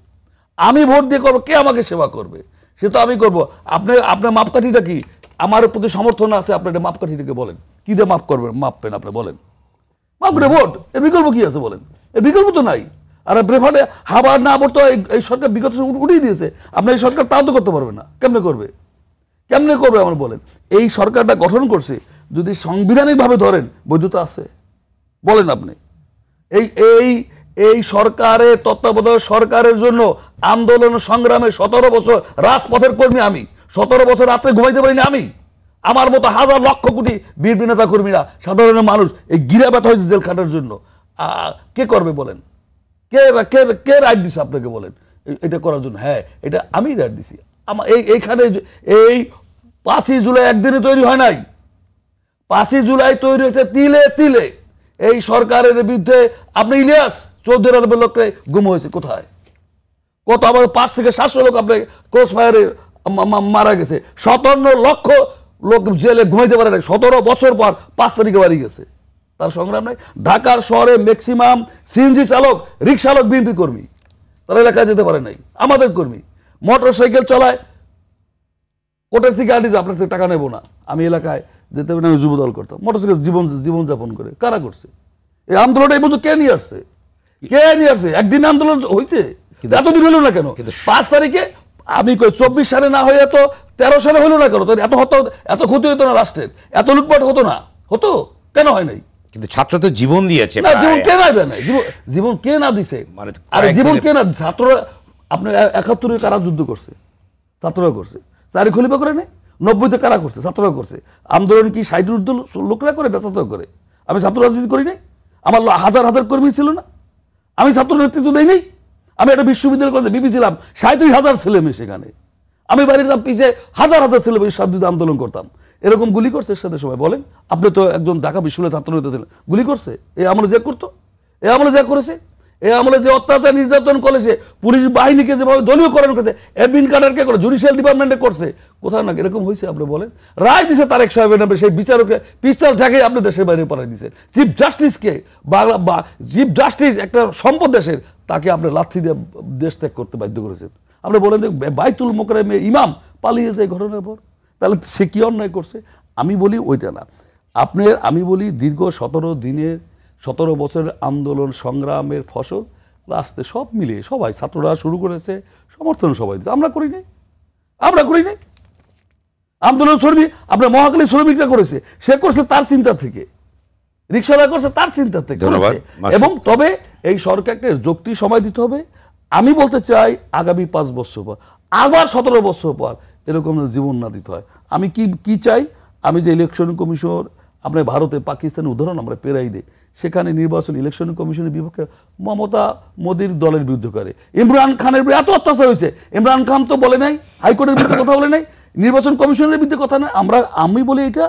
আমি ভোট দিয়ে করবো কে আমাকে সেবা করবে সে তো আমি করবো আপনার আপনার মাপকাঠিটা কি আমার প্রতি সমর্থন আছে আপনার এটা মাপকাঠিটাকে বলেন কী দিয়ে মাপ করবেন মাপবেন আপনি বলেন মাপকাঠি ভোট এর বিকল্প কী আছে বলেন এর বিকল্প তো নাই আর ব্রেফারে হাবার না আবর্ত এই সরকার বিগত উঠিয়ে দিয়েছে আপনার এই সরকার তাও তো করতে পারবে না কেমনে করবে কেমনে করবে আমার বলেন এই সরকারটা গঠন করছে যদি সাংবিধানিকভাবে ধরেন বৈধতা আছে বলেন আপনি এই এই এই সরকারের তত্ত্বাবধায়ক সরকারের জন্য আন্দোলন সংগ্রামে সতেরো বছর রাজপথের কর্মী আমি সতেরো বছর রাত্রে ঘুমাইতে পারিনি আমি আমার মতো হাজার লক্ষ কোটি বিএনপি নেতা কর্মীরা সাধারণ মানুষ এই গিরা ব্যথা হয়েছে জেল খাটার জন্য কে করবে বলেন কে কে কে রাইট দিছে আপনাকে বলেন এটা করার জন্য হ্যাঁ এটা আমি রাইট দিছি আমার এই এইখানে এই পাঁচই জুলাই একদিনে তৈরি হয় নাই পাঁচই জুলাই তৈরি হয়েছে তিলে তিলে এই সরকারের বিরুদ্ধে আপনি ইলিয়াস চৌধুরী আরবের লোকটা গুম হয়েছে কোথায় কত আবার পাঁচ থেকে সাতশো লোক আপনার ক্রস ফায়ারে মারা গেছে সতান্ন লক্ষ লোক জেলে ঘুমাইতে পারে না সতেরো বছর পর পাঁচ তারিখে বাড়ি গেছে তার সংগ্রাম নাই ঢাকার শহরে ম্যাক্সিমাম সিএনজি চালক রিক্সালক বিএনপি কর্মী তারা এলাকায় যেতে পারে নাই আমাদের কর্মী মোটর সাইকেল চলায় কোটের থেকে আনিস আপনার থেকে টাকা নেবো না আমি এলাকায় যেতে পারি আমি যুবদল করতাম মোটর সাইকেল জীবন জীবনযাপন করে কারা করছে এই আন্দোলনটা এই পর্যন্ত কে নিয়ে আসছে কে নিয়ে আসছে একদিন আন্দোলন হয়েছে এত দিন হলো না কেন পাঁচ তারিখে আমি কই চব্বিশ সালে না হয়ে এত তেরো সালে হলো না কেন এত হতো এত ক্ষতি হতো না রাষ্ট্রের এত লুটপাট হতো না হতো কেন হয় নাই কিন্তু ছাত্র তো জীবন দিয়েছে না জীবন কে না দেয় জীবন কে না দিছে মানে আর জীবন কে না ছাত্ররা আপনি একাত্তরে কারা যুদ্ধ করছে ছাত্ররা করছে চারি খলিফা করে নেই নব্বইতে কারা করছে ছাত্ররা করছে আন্দোলন কি সাইড উর্ধ লোকরা করে বেচাতরা করে আমি ছাত্র রাজনীতি করি নাই আমার হাজার হাজার কর্মী ছিল না আমি ছাত্র নেতৃত্ব দেই নাই আমি একটা বিশ্ববিদ্যালয় কলেজে বিপি ছিলাম সাঁত্রিশ হাজার ছেলে মেয়ে সেখানে আমি বাড়ির পিছিয়ে হাজার হাজার ছেলে মেয়ে আন্দোলন করতাম এরকম গুলি করছে এর সাথে সবাই বলেন আপনি তো একজন ঢাকা বিশ্ববিদ্যালয় ছাত্র নেতা ছিলেন গুলি করছে এ আমলে যে করতো এ আমলে যে করেছে এ আমলে যে অত্যাচার নির্যাতন করেছে পুলিশ বাহিনীকে যেভাবে দলীয় করেন করেছে অ্যাডমিন কার্ডারকে করে জুডিশিয়াল ডিপার্টমেন্টে করছে কোথাও না এরকম হয়েছে আপনি বলেন রায় দিছে তারেক সাহেবের নামে সেই বিচারকে পিস্তল ঠেকে আপনি দেশের বাইরে পাঠিয়ে দিচ্ছেন চিফ জাস্টিসকে বাংলা বা চিফ জাস্টিস একটা সম্পদ দেশের তাকে আপনি লাথি দিয়ে দেশ ত্যাগ করতে বাধ্য করেছেন আপনি বলেন যে বাইতুল মোকরেমের ইমাম পালিয়ে যায় ঘটনার পর তাহলে সে কী অন্যায় করছে আমি বলি ওইটা না আপনার আমি বলি দীর্ঘ সতেরো দিনের সতেরো বছরের আন্দোলন সংগ্রামের ফসল রাস্তে সব মিলিয়ে সবাই ছাত্ররা শুরু করেছে সমর্থন সবাই দিতে আমরা করি নাই আমরা করি নাই আন্দোলন শ্রমিক আপনার মহাকালী শ্রমিকরা করেছে সে করছে তার চিন্তা থেকে রিক্সাওয়ালা করছে তার চিন্তা থেকে এবং তবে এই সরকারকে যুক্তি সময় দিতে হবে আমি বলতে চাই আগামী পাঁচ বছর পর আবার সতেরো বছর পর এরকম জীবন না দিতে হয় আমি কি কি চাই আমি যে ইলেকশন কমিশন আমরা ভারতে পাকিস্তানের উদাহরণ আমরা পেরাই দিই সেখানে নির্বাচন ইলেকশন কমিশনের বিপক্ষে মমতা মোদীর দলের বিরুদ্ধে করে ইমরান খানের এত অত্যাচার হয়েছে ইমরান খান তো বলে নাই হাইকোর্টের বিরুদ্ধে কথা বলে নাই নির্বাচন কমিশনের বিরুদ্ধে কথা নাই আমরা আমি বলি এটা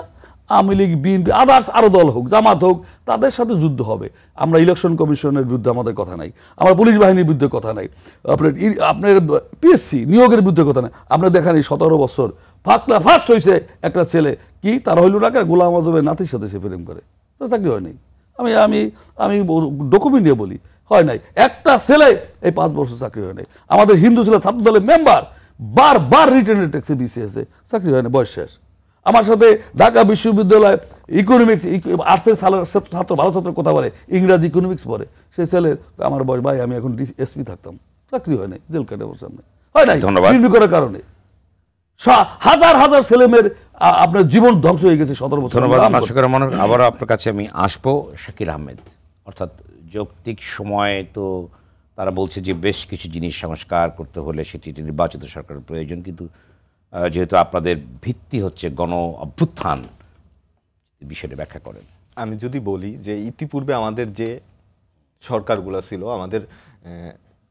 আওয়ামী লীগ বিএনপি আদার্স আরও দল হোক জামাত হোক তাদের সাথে যুদ্ধ হবে আমরা ইলেকশন কমিশনের বিরুদ্ধে আমাদের কথা নাই আমার পুলিশ বাহিনীর বিরুদ্ধে কথা নাই আপনার আপনার পিএসসি নিয়োগের বিরুদ্ধে কথা নাই আপনার দেখেন এই সতেরো বছর ফার্স্ট ক্লাস ফার্স্ট হয়েছে একটা ছেলে কি তার হইল না কেন গোলাম আজমের নাতির সাথে সে প্রেম করে তার চাকরি হয় নাই আমি আমি আমি ডকুমেন্ট নিয়ে বলি হয় নাই একটা ছেলে এই পাঁচ বছর চাকরি হয় নাই আমাদের হিন্দু ছেলে ছাত্র দলের মেম্বার বারবার রিটার্নের ট্যাক্সে বিসিএসে চাকরি হয় না বয়স শেষ আমার সাথে ঢাকা বিশ্ববিদ্যালয় ইকোনমিক্স আর্টসের ছাত্র ভালো ছাত্র কথা বলে ইংরাজি ইকোনমিক্স পড়ে সেই ছেলের আমার বয়স ভাই আমি এখন এসপি থাকতাম চাকরি হয় নাই জেল কাটে বসে সামনে হয় নাই ধন্যবাদ করার কারণে হাজার হাজার ছেলেমেয়ের আপনার জীবন ধ্বংস হয়ে গেছে সতেরো বছর ধন্যবাদ আবার আপনার কাছে আমি আসবো শাকির আহমেদ অর্থাৎ যৌক্তিক সময় তো তারা বলছে যে বেশ কিছু জিনিস সংস্কার করতে হলে সেটি নির্বাচিত সরকারের প্রয়োজন কিন্তু যেহেতু আপনাদের ভিত্তি হচ্ছে গণ অভ্যুত্থান বিষয়টি ব্যাখ্যা করেন আমি যদি বলি যে ইতিপূর্বে আমাদের যে সরকারগুলো ছিল আমাদের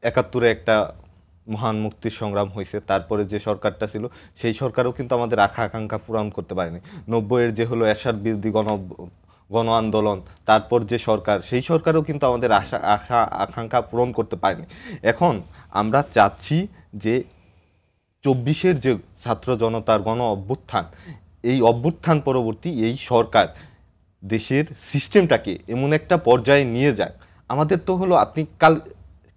একাত্তরে একটা মহান মুক্তির সংগ্রাম হয়েছে তারপরে যে সরকারটা ছিল সেই সরকারও কিন্তু আমাদের আখা আকাঙ্ক্ষা পূরণ করতে পারেনি নব্বইয়ের যে হলো এরশাদ বিরোধী গণ গণ আন্দোলন তারপর যে সরকার সেই সরকারও কিন্তু আমাদের আশা আশা আকাঙ্ক্ষা পূরণ করতে পারেনি এখন আমরা চাচ্ছি যে চব্বিশের যে ছাত্র জনতার গণ অভ্যুত্থান এই অভ্যুত্থান পরবর্তী এই সরকার দেশের সিস্টেমটাকে এমন একটা পর্যায়ে নিয়ে যাক আমাদের তো হলো আপনি কাল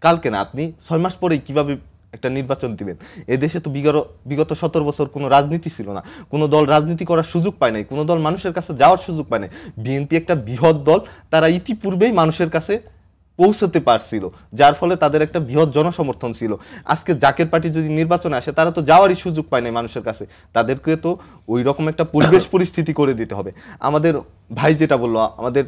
কালকে না আপনি ছয় মাস পরেই কীভাবে একটা নির্বাচন দিবেন এদেশে তো বিগত বিগত সতেরো বছর কোনো রাজনীতি ছিল না কোনো দল রাজনীতি করার সুযোগ পায় নাই কোনো দল মানুষের কাছে যাওয়ার সুযোগ পায় নাই বিএনপি একটা বৃহৎ দল তারা ইতিপূর্বেই মানুষের কাছে পৌঁছতে পারছিল যার ফলে তাদের একটা বৃহৎ জনসমর্থন ছিল আজকে জাকের পার্টি যদি নির্বাচনে আসে তারা তো যাওয়ারই সুযোগ পায় নাই মানুষের কাছে তাদেরকে তো ওই রকম একটা পরিবেশ পরিস্থিতি করে দিতে হবে আমাদের ভাই যেটা বললো আমাদের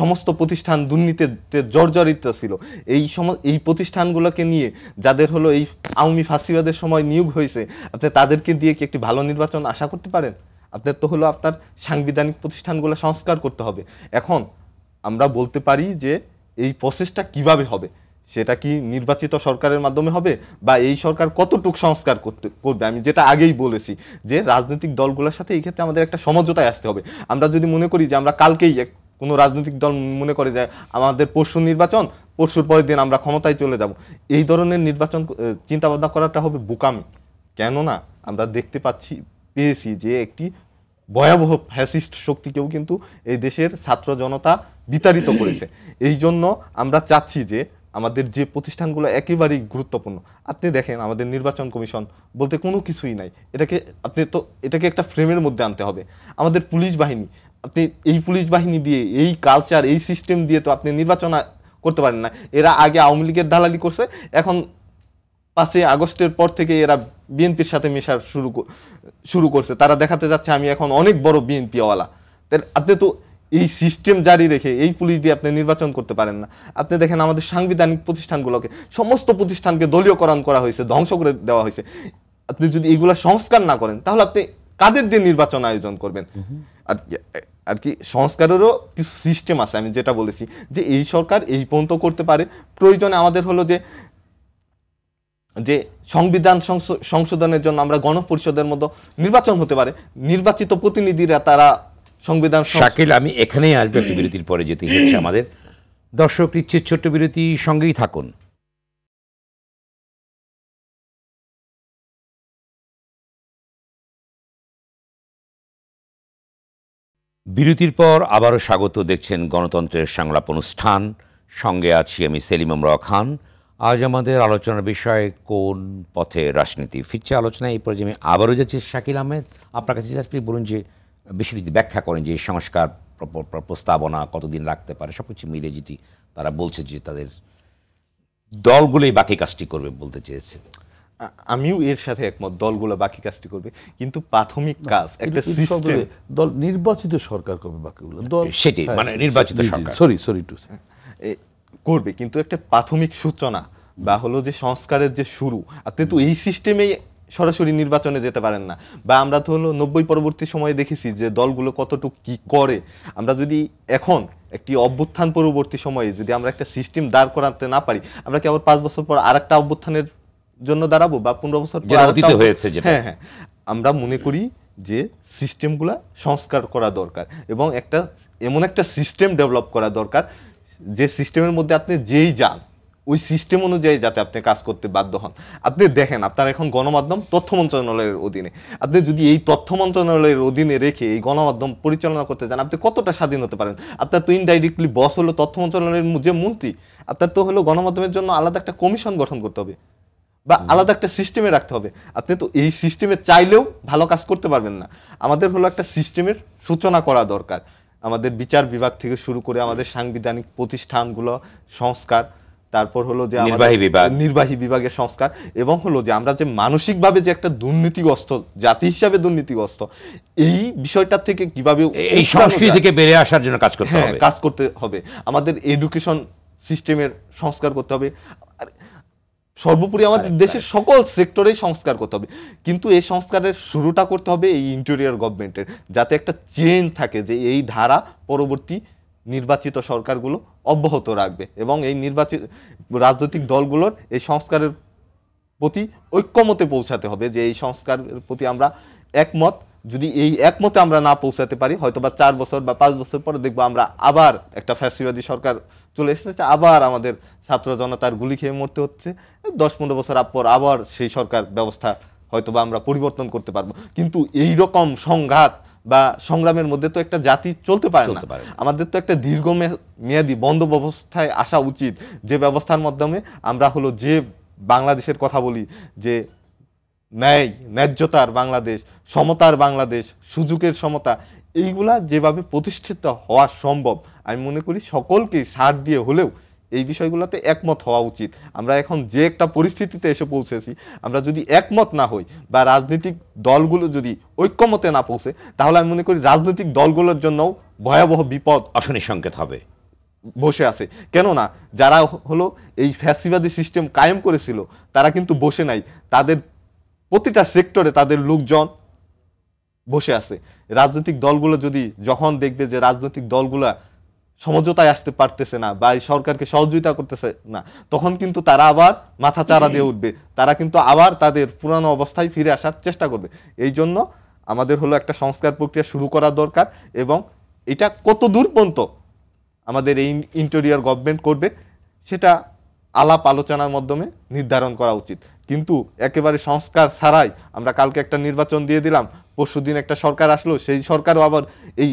সমস্ত প্রতিষ্ঠান দুর্নীতিতে জর্জরিত ছিল এই সম এই প্রতিষ্ঠানগুলোকে নিয়ে যাদের হলো এই আওয়ামী ফাঁসিবাদের সময় নিয়োগ হয়েছে আপনি তাদেরকে দিয়ে কি একটি ভালো নির্বাচন আশা করতে পারেন আপনার তো হলো আপনার সাংবিধানিক প্রতিষ্ঠানগুলো সংস্কার করতে হবে এখন আমরা বলতে পারি যে এই প্রসেসটা কিভাবে হবে সেটা কি নির্বাচিত সরকারের মাধ্যমে হবে বা এই সরকার কতটুক সংস্কার করতে করবে আমি যেটা আগেই বলেছি যে রাজনৈতিক দলগুলোর সাথে এই ক্ষেত্রে আমাদের একটা সমঝোতায় আসতে হবে আমরা যদি মনে করি যে আমরা কালকেই এক কোনো রাজনৈতিক দল মনে করে যে আমাদের পরশু নির্বাচন পরশুর পরের দিন আমরা ক্ষমতায় চলে যাব এই ধরনের নির্বাচন চিন্তাভাবনা করাটা হবে বোকামি কেননা আমরা দেখতে পাচ্ছি পেয়েছি যে একটি ভয়াবহ ফ্যাসিস্ট শক্তিকেও কিন্তু এই দেশের ছাত্র জনতা বিতাড়িত করেছে এই জন্য আমরা চাচ্ছি যে আমাদের যে প্রতিষ্ঠানগুলো একেবারেই গুরুত্বপূর্ণ আপনি দেখেন আমাদের নির্বাচন কমিশন বলতে কোনো কিছুই নাই এটাকে আপনি তো এটাকে একটা ফ্রেমের মধ্যে আনতে হবে আমাদের পুলিশ বাহিনী আপনি এই পুলিশ বাহিনী দিয়ে এই কালচার এই সিস্টেম দিয়ে তো আপনি নির্বাচন করতে পারেন না এরা আগে আওয়ামী লীগের দালালি করছে এখন পাঁচই আগস্টের পর থেকে এরা বিএনপির সাথে মেশার শুরু শুরু করছে তারা দেখাতে যাচ্ছে আমি এখন অনেক বড় বিএনপিওয়ালা তাহলে আপনি তো এই সিস্টেম জারি রেখে এই পুলিশ দিয়ে আপনি নির্বাচন করতে পারেন না আপনি দেখেন আমাদের সাংবিধানিক প্রতিষ্ঠানগুলোকে সমস্ত প্রতিষ্ঠানকে দলীয়করণ করা হয়েছে ধ্বংস করে দেওয়া হয়েছে আপনি যদি এইগুলা সংস্কার না করেন তাহলে আপনি কাদের দিয়ে নির্বাচন আয়োজন করবেন আর আর কি সংস্কারেরও কিছু সিস্টেম আছে আমি যেটা বলেছি যে এই সরকার এই পর্যন্ত করতে পারে প্রয়োজনে আমাদের হলো যে যে সংবিধান সংশোধনের জন্য আমরা গণপরিষদের মতো নির্বাচন হতে পারে নির্বাচিত প্রতিনিধিরা তারা সংবিধান শাকিল আমি এখানেই আসবো একটি বিরতির পরে যেতে হচ্ছে আমাদের দর্শক নিচ্ছের ছোট্ট বিরতি সঙ্গেই থাকুন বিরতির পর আবারও স্বাগত দেখছেন গণতন্ত্রের সংলাপ অনুষ্ঠান সঙ্গে আছি আমি সেলিম আমরা খান আজ আমাদের আলোচনার বিষয় কোন পথে রাজনীতি ফিরছে আলোচনা এই পর্যায়ে আমি আবারও যাচ্ছি শাকিল আহমেদ আপনার কাছে আপনি বলুন যে বেশি যদি ব্যাখ্যা করেন যে সংস্কার প্রস্তাবনা কতদিন রাখতে পারে সব কিছু মিলে যেটি তারা বলছে যে তাদের দলগুলোই বাকি কাজটি করবে বলতে চেয়েছে আমিও এর সাথে একমত দলগুলো বাকি কাজটি করবে কিন্তু প্রাথমিক কাজ একটা সিস্টেম দল নির্বাচিত সরকার করবে বাকিগুলো দল সেটি হ্যাঁ, মানে নির্বাচিত সরকার সরি সরি টু করবে কিন্তু একটা প্রাথমিক সূচনা বা হলো যে সংস্কারের যে শুরু আর তো এই সিস্টেমেই সরাসরি নির্বাচনে যেতে পারেন না বা আমরা তো হলো নব্বই পরবর্তী সময়ে দেখেছি যে দলগুলো কতটুকু কি করে আমরা যদি এখন একটি অভ্যুত্থান পরবর্তী সময়ে যদি আমরা একটা সিস্টেম দাঁড় করাতে না পারি আমরা কি আবার পাঁচ বছর পর আর একটা অভ্যুত্থানের জন্য দাঁড়াবো বা পনেরো বছর হয়েছে হ্যাঁ হ্যাঁ আমরা মনে করি যে সিস্টেমগুলা সংস্কার করা দরকার এবং একটা এমন একটা সিস্টেম ডেভেলপ করা দরকার যে সিস্টেমের মধ্যে আপনি যেই যান ওই সিস্টেম অনুযায়ী যাতে আপনি কাজ করতে বাধ্য হন আপনি দেখেন আপনার এখন গণমাধ্যম তথ্য মন্ত্রণালয়ের অধীনে আপনি যদি এই তথ্য মন্ত্রণালয়ের অধীনে রেখে এই গণমাধ্যম পরিচালনা করতে চান আপনি কতটা স্বাধীন হতে পারেন আপনার তো ইনডাইরেক্টলি বস হলো তথ্য মন্ত্রণালয়ের যে মন্ত্রী আপনার তো হলো গণমাধ্যমের জন্য আলাদা একটা কমিশন গঠন করতে হবে বা আলাদা একটা সিস্টেমে রাখতে হবে আপনি তো এই সিস্টেমে চাইলেও ভালো কাজ করতে পারবেন না আমাদের হলো একটা সিস্টেমের সূচনা করা দরকার আমাদের বিচার বিভাগ থেকে শুরু করে আমাদের সাংবিধানিক প্রতিষ্ঠানগুলো সংস্কার তারপর হলো যে নির্বাহী বিভাগ নির্বাহী বিভাগের সংস্কার এবং হলো যে আমরা যে মানসিকভাবে যে একটা দুর্নীতিগ্রস্ত জাতি হিসাবে দুর্নীতিগ্রস্ত এই বিষয়টা থেকে কিভাবে এই সংস্কৃতি থেকে বেরিয়ে আসার জন্য কাজ করতে হ্যাঁ, হবে কাজ করতে হবে আমাদের এডুকেশন সিস্টেমের সংস্কার করতে হবে সর্বোপরি আমাদের দেশের সকল সেক্টরেই সংস্কার করতে হবে কিন্তু এই সংস্কারের শুরুটা করতে হবে এই ইন্টেরিয়ার গভর্নমেন্টের যাতে একটা চেন থাকে যে এই ধারা পরবর্তী নির্বাচিত সরকারগুলো অব্যাহত রাখবে এবং এই নির্বাচিত রাজনৈতিক দলগুলোর এই সংস্কারের প্রতি ঐক্যমতে পৌঁছাতে হবে যে এই সংস্কারের প্রতি আমরা একমত যদি এই একমতে আমরা না পৌঁছাতে পারি হয়তো বা চার বছর বা পাঁচ বছর পরে দেখবো আমরা আবার একটা ফ্যাসিবাদী সরকার চলে এসেছে আবার আমাদের ছাত্র জনতার গুলি খেয়ে মরতে হচ্ছে দশ পনেরো বছর পর আবার সেই সরকার ব্যবস্থা হয়তো বা আমরা পরিবর্তন করতে পারবো কিন্তু এই রকম সংঘাত বা সংগ্রামের মধ্যে তো একটা জাতি চলতে পারে না আমাদের তো একটা দীর্ঘ মেয়াদী বন্ধ ব্যবস্থায় আসা উচিত যে ব্যবস্থার মাধ্যমে আমরা হলো যে বাংলাদেশের কথা বলি যে ন্যায় ন্যায্যতার বাংলাদেশ সমতার বাংলাদেশ সুযোগের সমতা এইগুলা যেভাবে প্রতিষ্ঠিত হওয়া সম্ভব আমি মনে করি সকলকেই সার দিয়ে হলেও এই বিষয়গুলোতে একমত হওয়া উচিত আমরা এখন যে একটা পরিস্থিতিতে এসে পৌঁছেছি আমরা যদি একমত না হই বা রাজনৈতিক দলগুলো যদি ঐক্যমতে না পৌঁছে তাহলে আমি মনে করি রাজনৈতিক দলগুলোর জন্যও ভয়াবহ বিপদ আসনে সংকেত হবে বসে আছে কেননা যারা হলো এই ফ্যাসিবাদী সিস্টেম কায়েম করেছিল তারা কিন্তু বসে নাই তাদের প্রতিটা সেক্টরে তাদের লোকজন বসে আছে রাজনৈতিক দলগুলো যদি যখন দেখবে যে রাজনৈতিক দলগুলো সমঝোতায় আসতে পারতেছে না বা সরকারকে সহযোগিতা করতেছে না তখন কিন্তু তারা আবার মাথা চারা দিয়ে উঠবে তারা কিন্তু আবার তাদের পুরানো অবস্থায় ফিরে আসার চেষ্টা করবে এই জন্য আমাদের হলো একটা সংস্কার প্রক্রিয়া শুরু করা দরকার এবং এটা কত দূর পর্যন্ত আমাদের এই ইন্টেরিয়ার গভর্নমেন্ট করবে সেটা আলাপ আলোচনার মাধ্যমে নির্ধারণ করা উচিত কিন্তু একেবারে সংস্কার ছাড়াই আমরা কালকে একটা নির্বাচন দিয়ে দিলাম পরশু দিন একটা সরকার আসলো সেই সরকারও আবার এই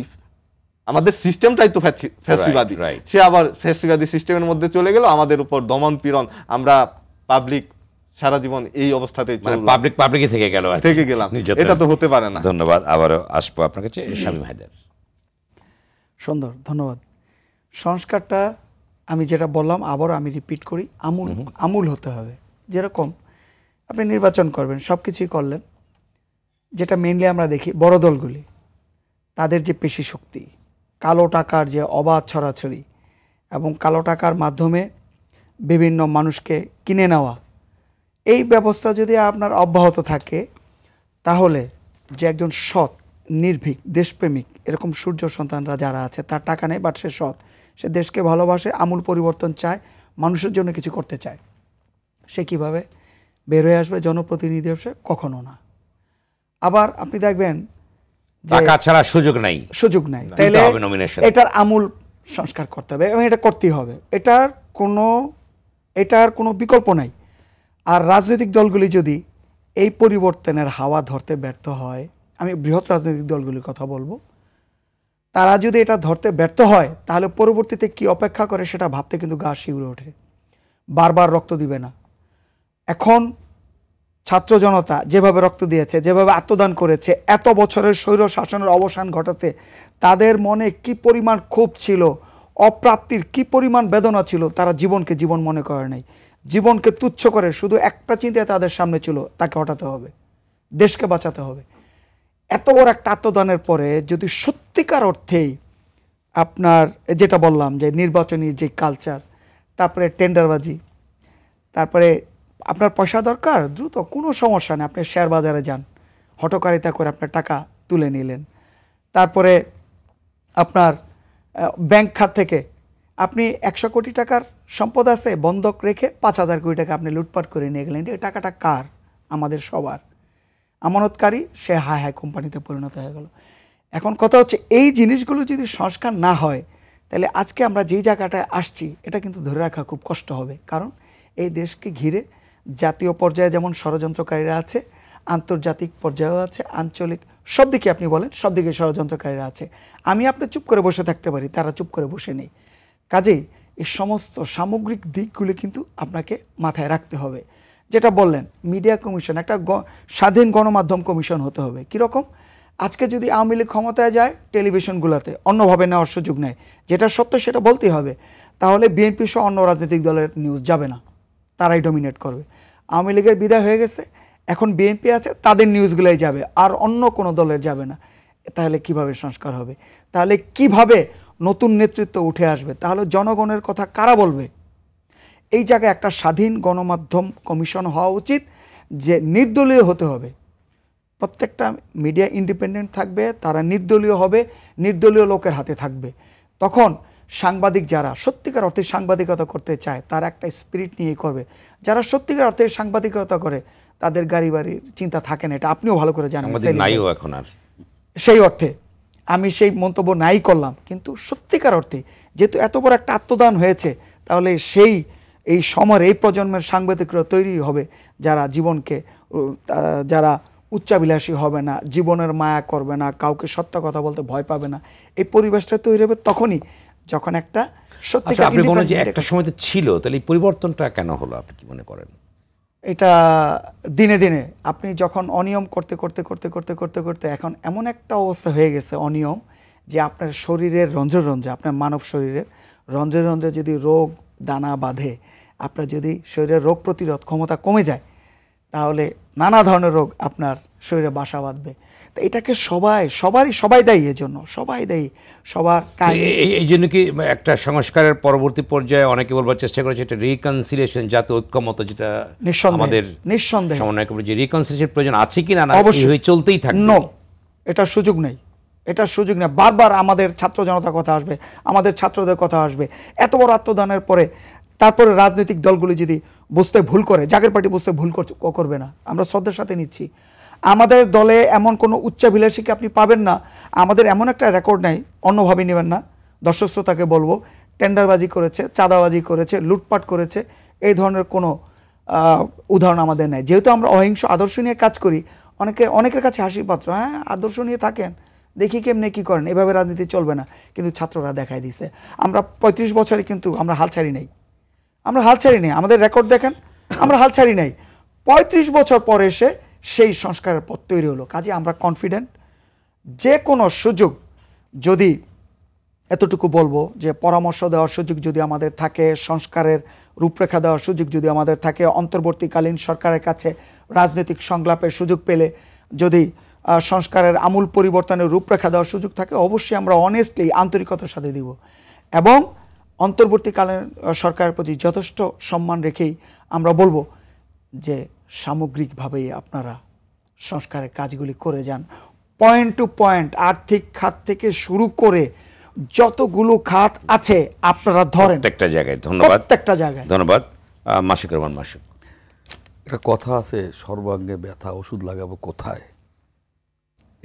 আমাদের সিস্টেমটাই তো ফ্যাসিবাদী সে আবার ফ্যাসিবাদী সিস্টেমের মধ্যে চলে গেল আমাদের উপর দমন পীড়ন আমরা পাবলিক সারা জীবন এই অবস্থাতে পাবলিক পাবলিক থেকে গেল থেকে গেলাম এটা তো হতে পারে না ধন্যবাদ আবারও আসবো আপনার কাছে সুন্দর ধন্যবাদ সংস্কারটা আমি যেটা বললাম আবারও আমি রিপিট করি আমুল আমূল হতে হবে যেরকম আপনি নির্বাচন করবেন সব কিছুই করলেন যেটা মেনলি আমরা দেখি বড় দলগুলি তাদের যে পেশি শক্তি কালো টাকার যে অবাধ ছড়াছড়ি এবং কালো টাকার মাধ্যমে বিভিন্ন মানুষকে কিনে নেওয়া এই ব্যবস্থা যদি আপনার অব্যাহত থাকে তাহলে যে একজন সৎ নির্ভীক দেশপ্রেমিক এরকম সূর্য সন্তানরা যারা আছে তার টাকা নেই বাট সে সৎ সে দেশকে ভালোবাসে আমূল পরিবর্তন চায় মানুষের জন্য কিছু করতে চায় সে কিভাবে বের হয়ে আসবে জনপ্রতিনিধি হিসেবে কখনো না আবার আপনি দেখবেন টাকা ছাড়া সুযোগ নাই সুযোগ নাই তাহলে এটার আমূল সংস্কার করতে হবে এবং এটা করতেই হবে এটার কোনো এটার কোনো বিকল্প নাই আর রাজনৈতিক দলগুলি যদি এই পরিবর্তনের হাওয়া ধরতে ব্যর্থ হয় আমি বৃহৎ রাজনৈতিক দলগুলির কথা বলবো তারা যদি এটা ধরতে ব্যর্থ হয় তাহলে পরবর্তীতে কি অপেক্ষা করে সেটা ভাবতে কিন্তু গা শিউরে ওঠে বারবার রক্ত দিবে না এখন ছাত্র জনতা যেভাবে রক্ত দিয়েছে যেভাবে আত্মদান করেছে এত বছরের স্বৈর শাসনের অবসান ঘটাতে তাদের মনে কি পরিমাণ ক্ষোভ ছিল অপ্রাপ্তির কি পরিমাণ বেদনা ছিল তারা জীবনকে জীবন মনে করে নাই জীবনকে তুচ্ছ করে শুধু একটা চিন্তায় তাদের সামনে ছিল তাকে হটাতে হবে দেশকে বাঁচাতে হবে এত বড় একটা আত্মদানের পরে যদি সত্যিকার অর্থেই আপনার যেটা বললাম যে নির্বাচনী যে কালচার তারপরে টেন্ডারবাজি তারপরে আপনার পয়সা দরকার দ্রুত কোনো সমস্যা নেই আপনি শেয়ার বাজারে যান হটকারিতা করে আপনার টাকা তুলে নিলেন তারপরে আপনার ব্যাংক খাত থেকে আপনি একশো কোটি টাকার সম্পদ আছে বন্ধক রেখে পাঁচ হাজার কোটি টাকা আপনি লুটপাট করে নিয়ে গেলেন এই টাকাটা কার আমাদের সবার আমানতকারী সে হায় হায় কোম্পানিতে পরিণত হয়ে গেল এখন কথা হচ্ছে এই জিনিসগুলো যদি সংস্কার না হয় তাহলে আজকে আমরা যেই জায়গাটায় আসছি এটা কিন্তু ধরে রাখা খুব কষ্ট হবে কারণ এই দেশকে ঘিরে জাতীয় পর্যায়ে যেমন ষড়যন্ত্রকারীরা আছে আন্তর্জাতিক পর্যায়েও আছে আঞ্চলিক সব দিকে আপনি বলেন সব দিকে ষড়যন্ত্রকারীরা আছে আমি আপনি চুপ করে বসে থাকতে পারি তারা চুপ করে বসে নেই কাজেই এই সমস্ত সামগ্রিক দিকগুলি কিন্তু আপনাকে মাথায় রাখতে হবে যেটা বললেন মিডিয়া কমিশন একটা স্বাধীন গণমাধ্যম কমিশন হতে হবে কীরকম আজকে যদি আওয়ামী লীগ ক্ষমতায় যায় টেলিভিশনগুলোতে অন্যভাবে নেওয়ার সুযোগ নেয় যেটা সত্য সেটা বলতেই হবে তাহলে বিএনপি সহ অন্য রাজনৈতিক দলের নিউজ যাবে না তারাই ডমিনেট করবে আওয়ামী লীগের বিদায় হয়ে গেছে এখন বিএনপি আছে তাদের নিউজগুলাই যাবে আর অন্য কোনো দলের যাবে না তাহলে কিভাবে সংস্কার হবে তাহলে কিভাবে নতুন নেতৃত্ব উঠে আসবে তাহলে জনগণের কথা কারা বলবে এই জায়গায় একটা স্বাধীন গণমাধ্যম কমিশন হওয়া উচিত যে নির্দলীয় হতে হবে প্রত্যেকটা মিডিয়া ইন্ডিপেন্ডেন্ট থাকবে তারা নির্দলীয় হবে নির্দলীয় লোকের হাতে থাকবে তখন সাংবাদিক যারা সত্যিকার অর্থে সাংবাদিকতা করতে চায় তার একটা স্পিরিট নিয়ে করবে যারা সত্যিকার অর্থে সাংবাদিকতা করে তাদের গাড়ি বাড়ির চিন্তা থাকে না এটা আপনিও ভালো করে জানেন এখন আর সেই অর্থে আমি সেই মন্তব্য নাই করলাম কিন্তু সত্যিকার অর্থে যেহেতু এত বড় একটা আত্মদান হয়েছে তাহলে সেই এই সময়ের এই প্রজন্মের সাংবাদিকরা তৈরি হবে যারা জীবনকে যারা উচ্চাভিলাষী হবে না জীবনের মায়া করবে না কাউকে সত্য কথা বলতে ভয় পাবে না এই পরিবেশটা তৈরি হবে তখনই যখন একটা আচ্ছা, সত্যি আপনি মনে যে একটা সময় তো ছিল তাহলে এই পরিবর্তনটা কেন হলো আপনি কি মনে করেন এটা দিনে দিনে আপনি যখন অনিয়ম করতে করতে করতে করতে করতে করতে এখন এমন একটা অবস্থা হয়ে গেছে অনিয়ম যে আপনার শরীরের রঞ্জে রঞ্জে আপনার মানব শরীরের রঞ্জে রঞ্জে যদি রোগ দানা বাঁধে আপনার যদি শরীরের রোগ প্রতিরোধ ক্ষমতা কমে যায় তাহলে নানা ধরনের রোগ আপনার শরীরে বাসা বাঁধবে তা এটাকে সবাই সবারই সবাই দায়ী এর জন্য সবাই দায়ী সবার এই জন্য কি একটা সংস্কারের পরবর্তী পর্যায়ে অনেকে বলবার চেষ্টা করেছে এটা রিকনসিলিয়েশন জাতীয় ঐক্যমত যেটা আমাদের নিঃসন্দেহে যে রিকনসিলিয়েশন প্রয়োজন আছে কি না অবশ্যই চলতেই থাকে নো এটা সুযোগ নেই এটা সুযোগ না বারবার আমাদের ছাত্র জনতা কথা আসবে আমাদের ছাত্রদের কথা আসবে এত বড় আত্মদানের পরে তারপরে রাজনৈতিক দলগুলি যদি বুঝতে ভুল করে জাগের পার্টি বুঝতে ভুল করবে না আমরা শ্রদ্ধার সাথে নিচ্ছি আমাদের দলে এমন কোনো উচ্চাভিলাষীকে আপনি পাবেন না আমাদের এমন একটা রেকর্ড নাই অন্যভাবে নেবেন না দর্শক শ্রোতাকে বলবো টেন্ডারবাজি করেছে চাঁদাবাজি করেছে লুটপাট করেছে এই ধরনের কোনো উদাহরণ আমাদের নেই যেহেতু আমরা অহিংস আদর্শ নিয়ে কাজ করি অনেকে অনেকের কাছে হাসির পাত্র হ্যাঁ আদর্শ নিয়ে থাকেন দেখি কেমনে কী করেন এভাবে রাজনীতি চলবে না কিন্তু ছাত্ররা দেখায় দিছে আমরা ৩৫ বছরে কিন্তু আমরা হাল ছাড়ি নাই আমরা হাল ছাড়ি নাই আমাদের রেকর্ড দেখেন আমরা হাল ছাড়ি নাই ৩৫ বছর পরে এসে সেই সংস্কারের পথ তৈরি হলো কাজে আমরা কনফিডেন্ট যে কোনো সুযোগ যদি এতটুকু বলবো যে পরামর্শ দেওয়ার সুযোগ যদি আমাদের থাকে সংস্কারের রূপরেখা দেওয়ার সুযোগ যদি আমাদের থাকে অন্তর্বর্তীকালীন সরকারের কাছে রাজনৈতিক সংলাপের সুযোগ পেলে যদি সংস্কারের আমূল পরিবর্তনের রূপরেখা দেওয়ার সুযোগ থাকে অবশ্যই আমরা অনেস্টলি আন্তরিকতার সাথে দিব এবং অন্তর্বর্তীকালীন সরকারের প্রতি যথেষ্ট সম্মান রেখেই আমরা বলবো যে সামগ্রিকভাবেই আপনারা সংস্কারের কাজগুলি করে যান পয়েন্ট টু পয়েন্ট আর্থিক খাত থেকে শুরু করে যতগুলো খাত আছে আপনারা ধরেন প্রত্যেকটা জায়গায় ধন্যবাদ প্রত্যেকটা জায়গায় ধন্যবাদ মাসিক রহমান মাসিক একটা কথা আছে সর্বাঙ্গে ব্যথা ওষুধ লাগাবো কোথায়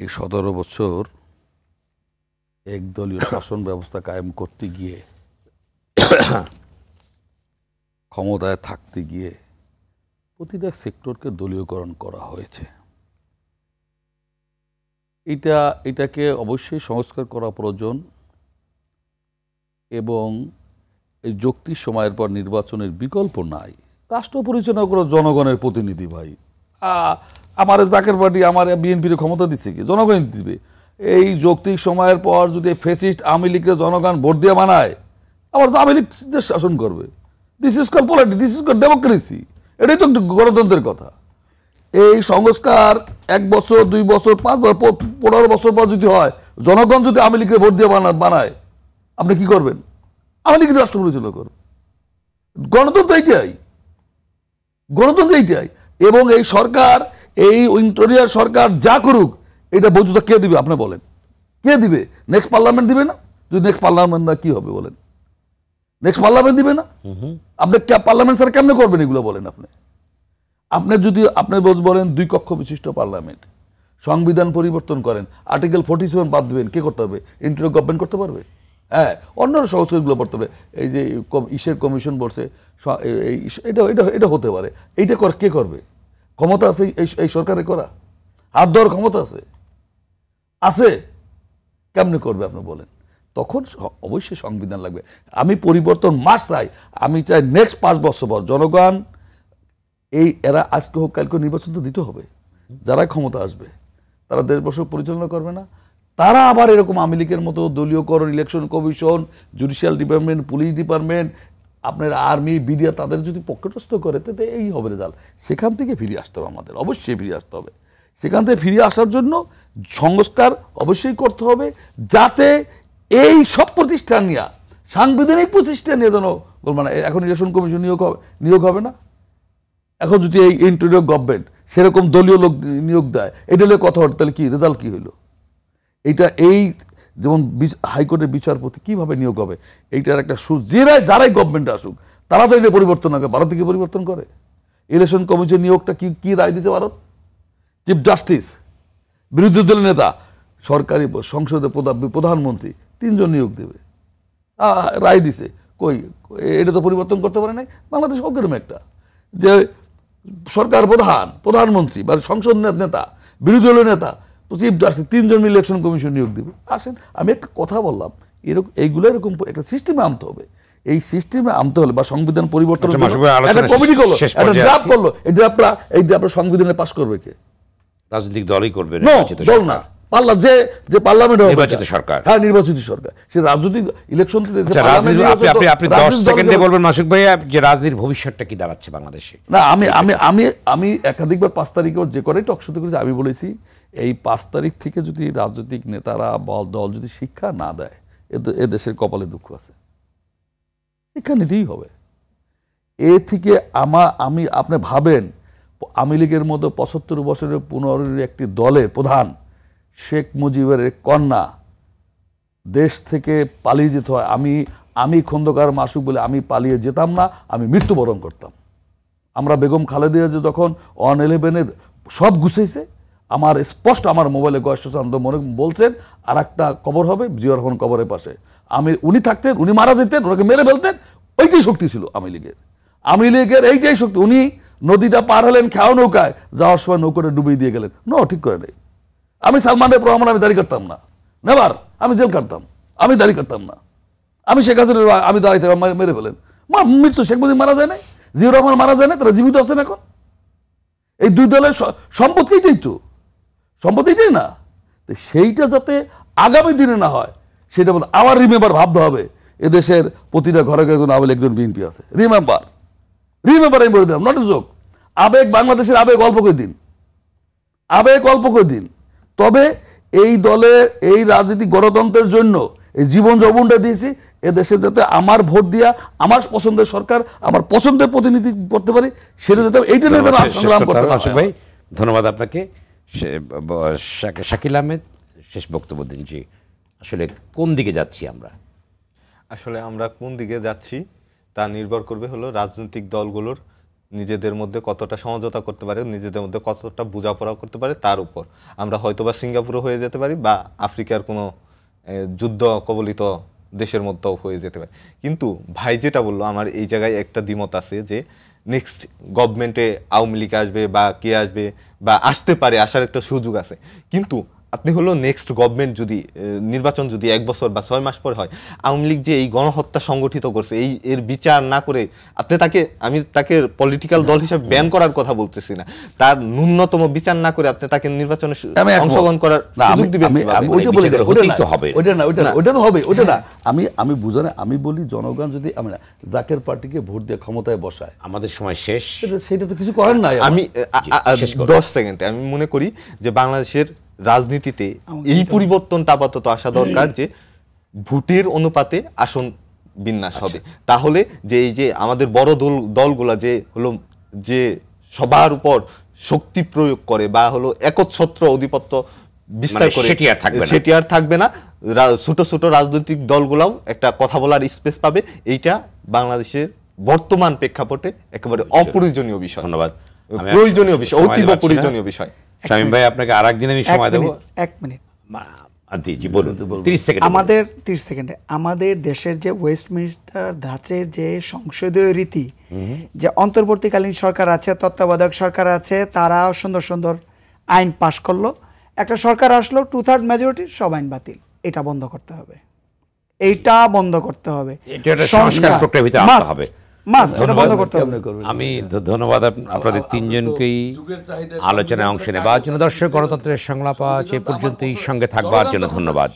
এই সতেরো বছর একদলীয় শাসন ব্যবস্থা কায়েম করতে গিয়ে ক্ষমতায় থাকতে গিয়ে প্রতিটা সেক্টরকে দলীয়করণ করা হয়েছে এটা এটাকে অবশ্যই সংস্কার করা প্রয়োজন এবং এই যুক্তি সময়ের পর নির্বাচনের বিকল্প নাই রাষ্ট্র পরিচালনা করো জনগণের প্রতিনিধি ভাই আমার জাকের পার্টি আমার বিএনপির ক্ষমতা দিচ্ছে কি জনগণ দিবে এই যৌক্তিক সময়ের পর যদি ফেসিস্ট আওয়ামী লীগের জনগণ ভোট দিয়ে বানায় আবার আওয়ামী লীগ শাসন করবে this is call politics this is call democracy এটাই তো গণতন্ত্রের কথা এই সংস্কার এক বছর দুই বছর পাঁচ বছর পনেরো বছর পর যদি হয় জনগণ যদি আওয়ামী লীগকে ভোট দিয়ে বানা বানায় আপনি কি করবেন আওয়ামী লীগ রাষ্ট্র পরিচালনা করবেন গণতন্ত্র এইটাই গণতন্ত্র এইটাই এবং এই সরকার এই ইন্টোরিয়ার সরকার যা করুক এটা বৈধতা কে দিবে আপনি বলেন কে দিবে নেক্সট পার্লামেন্ট দিবে না যদি নেক্সট পার্লামেন্ট না কী হবে বলেন নেক্সট পার্লামেন্ট দিবে না আপনি পার্লামেন্ট স্যার কেমনে করবেন এগুলো বলেন আপনি আপনি যদি আপনি বলেন দুই কক্ষ বিশিষ্ট পার্লামেন্ট সংবিধান পরিবর্তন করেন আর্টিকেল ফোর্টি সেভেন বাদ দেবেন কে করতে হবে ইন্টার গভর্নমেন্ট করতে পারবে হ্যাঁ অন্যান্য সংস্থাগুলো করতে হবে এই যে ইসের কমিশন বলছে এটা এটা এটা হতে পারে এইটা কর কে করবে ক্ষমতা আছে এই এই সরকারে করা হাত দেওয়ার ক্ষমতা আছে আছে কেমনে করবে আপনি বলেন তখন অবশ্যই সংবিধান লাগবে আমি পরিবর্তন মাস চাই আমি চাই নেক্সট পাঁচ বছর পর জনগণ এই এরা আজকে হোক কালকে নির্বাচন তো দিতে হবে যারা ক্ষমতা আসবে তারা দেশ বছর পরিচালনা করবে না তারা আবার এরকম আওয়ামী লীগের মতো দলীয়করণ election commission judicial department police department আপনার আর্মি বিডিয়া তাদের যদি পক্ষটস্থ করে তাতে এই হবে রেজাল্ট সেখান থেকে ফিরে আসতে হবে আমাদের অবশ্যই ফিরে আসতে হবে সেখান থেকে ফিরে আসার জন্য সংস্কার অবশ্যই করতে হবে যাতে এই সব প্রতিষ্ঠান নিয়ে সাংবিধানিক প্রতিষ্ঠান নিয়ে যেন মানে এখন ইলেকশন কমিশন নিয়োগ হবে নিয়োগ হবে না এখন যদি এই ইন্টেরিয়র গভর্নমেন্ট সেরকম দলীয় লোক নিয়োগ দেয় এটা হলে কথা হবে তাহলে কী রেজাল্ট কী হইল এইটা এই যেমন হাইকোর্টের বিচারপতি কীভাবে নিয়োগ হবে এইটার একটা সু যারাই যারাই গভর্নমেন্টে আসুক তারা তো এটা পরিবর্তন হবে ভারতে কী পরিবর্তন করে ইলেকশন কমিশন নিয়োগটা কী কী রায় দিছে ভারত চিফ জাস্টিস বিরোধী দলের নেতা সরকারি সংসদে প্রধানমন্ত্রী তিনজন নিয়োগ দেবে রায় দিছে কই এটা তো পরিবর্তন করতে পারে নাই বাংলাদেশ হোক এরকম একটা যে সরকার প্রধান প্রধানমন্ত্রী বা সংসদ নেতা বিরোধী দলীয় নেতা তো চিফ জাস্টিস তিনজন মিলে ইলেকশন কমিশন নিয়োগ দেবে আসেন আমি একটা কথা বললাম এরকম এইগুলো এরকম একটা সিস্টেমে আনতে হবে এই সিস্টেমে আনতে হলে বা সংবিধান পরিবর্তন আচ্ছা, একটা কমিটি করলো একটা ড্রাফট করলো এই ড্রাফটটা এই ড্রাফটটা সংবিধানে পাশ করবে কে রাজনৈতিক দলই করবে দল না পাল্লা যে যে পার্লামেন্ট নির্বাচিত সরকার হ্যাঁ নির্বাচিত সরকার সে রাজনৈতিক আচ্ছা, ইলেকশন আপনি আপনি দশ সেকেন্ডে বলবেন মাসুক ভাই যে রাজনীতির ভবিষ্যৎটা কি দাঁড়াচ্ছে বাংলাদেশে না আমি আমি আমি আমি একাধিকবার পাঁচ তারিখে যে করে টকশোতে করেছি আমি বলেছি এই পাঁচ তারিখ থেকে যদি রাজনৈতিক নেতারা বল দল যদি শিক্ষা না দেয় এ এ দেশের কপালে দুঃখ আছে শিক্ষা নিতেই হবে এ থেকে আমা আমি আপনি ভাবেন আওয়ামী লীগের মতো পঁচাত্তর বছরের পুনরের একটি দলের প্রধান শেখ মুজিবের কন্যা দেশ থেকে পালিয়ে যেতে হয় আমি আমি খন্দকার মাসুক বলে আমি পালিয়ে যেতাম না আমি মৃত্যুবরণ করতাম আমরা বেগম খালেদিয়া যে যখন অন ইলেভেনের সব গুছাইছে আমার স্পষ্ট আমার মোবাইলে গয়েশ্বরচন্দ্র মনে বলছেন আর একটা কবর হবে জিয়া রহমান কবরের পাশে আমি উনি থাকতেন উনি মারা যেতেন ওনাকে মেরে ফেলতেন ওইটাই শক্তি ছিল আমি লীগের আমি লীগের এইটাই শক্তি উনি নদীটা পার হলেন খেয়া নৌকায় যাওয়ার সময় নৌকাটা ডুবিয়ে দিয়ে গেলেন ন ঠিক করে নেই আমি সালমানের রহমান আমি দাঁড়িয়ে করতাম না নেবার আমি জেল কাটতাম আমি দাঁড়িয়ে করতাম না আমি শেখ হাসিনের আমি দাঁড়াইতে মেরে ফেলেন মা মৃত্যু শেখ মুজিব মারা যায় না জিয়া রহমান মারা যায় না তারা জীবিত আছেন এখন এই দুই দলের সম্পত্তিটাই এইটাই তো সম্পদ এইটাই না সেইটা যাতে আগামী দিনে না হয় সেটা বলতে আবার রিমেম্বার ভাবতে হবে এদেশের প্রতিটা ঘরে ঘরে আবেল একজন বিএনপি আছে রিমেম্বার রিমেম্বার আমি বলে দিলাম নট ইজ জোক আবেগ বাংলাদেশের আবেগ অল্প করে দিন আবেগ অল্প করে দিন তবে এই দলের এই রাজনীতি গণতন্ত্রের জন্য এই জীবন জবনটা দিয়েছি এ দেশে যাতে আমার ভোট দিয়া আমার পছন্দের সরকার আমার পছন্দের প্রতিনিধি করতে পারি সেটা যাতে এইটা নিয়ে সংগ্রাম করতে ভাই ধন্যবাদ আপনাকে শাকিল আহমেদ শেষ বক্তব্য দিন জি আসলে কোন দিকে যাচ্ছি আমরা আসলে আমরা কোন দিকে যাচ্ছি তা নির্ভর করবে হলো রাজনৈতিক দলগুলোর নিজেদের মধ্যে কতটা সমঝোতা করতে পারে নিজেদের মধ্যে কতটা বোঝাপড়া করতে পারে তার উপর আমরা হয়তো বা সিঙ্গাপুরও হয়ে যেতে পারি বা আফ্রিকার কোনো যুদ্ধ কবলিত দেশের মধ্যেও হয়ে যেতে পারে কিন্তু ভাই যেটা বললো আমার এই জায়গায় একটা দ্বিমত আছে যে নেক্সট গভর্নমেন্টে আওয়ামী লীগ আসবে বা কে আসবে বা আসতে পারে আসার একটা সুযোগ আছে কিন্তু আপনি হলো নেক্সট গভর্নমেন্ট যদি নির্বাচন যদি এক বছর বা ছয় মাস পরে হয় আওয়ামী লীগ যে এই গণহত্যা সংগঠিত করছে এই এর বিচার না করে আপনি তাকে আমি তাকে পলিটিক্যাল দল হিসাবে ব্যান করার কথা বলতেছি না তার ন্যূনতম বিচার না করে আপনি তাকে নির্বাচনে অংশগ্রহণ করার সুযোগ দিবেন হবে ওইটা না ওইটা ওইটা হবে না আমি আমি বুঝানো আমি বলি জনগণ যদি আমি না জাকের পার্টিকে ভোট দিয়ে ক্ষমতায় বসায় আমাদের সময় শেষ সেটা তো কিছু করার নাই আমি দশ সেকেন্ডে আমি মনে করি যে বাংলাদেশের রাজনীতিতে এই পরিবর্তনটা আপাতত আসা দরকার যে ভোটের অনুপাতে আসন বিন্যাস হবে আচ্ছা। তাহলে যে এই যে আমাদের বড় দল দলগুলা যে হলো যে সবার উপর শক্তি প্রয়োগ করে বা হলো একচ্ছত্র অধিপত্য বিস্তার মানে করে সেটি আর থাকবে না ছোট ছোট রাজনৈতিক দলগুলাও একটা কথা বলার স্পেস পাবে এইটা বাংলাদেশের বর্তমান প্রেক্ষাপটে একেবারে অপ্রয়োজনীয় বিষয় ধন্যবাদ প্রয়োজনীয় বিষয় অতীব প্রয়োজনীয় বিষয় শামীম ভাই আপনাকে আর একদিন আমি সময় দেবো এক মিনিট আমাদের ত্রিশ সেকেন্ডে আমাদের দেশের যে ওয়েস্টমিনিস্টার ধাঁচের যে সংসদীয় রীতি যে অন্তর্বর্তীকালীন সরকার আছে তত্ত্বাবধায়ক সরকার আছে তারা সুন্দর সুন্দর আইন পাশ করলো একটা সরকার আসলো টু থার্ড মেজরিটি সব আইন বাতিল এটা বন্ধ করতে হবে এইটা বন্ধ করতে হবে সংস্কার প্রক্রিয়া হবে আমি ধন্যবাদ আপনাদের তিনজনকেই আলোচনায় অংশ নেবার জন্য দর্শক গণতন্ত্রের সংলাপ আছে পর্যন্তই সঙ্গে থাকবার জন্য ধন্যবাদ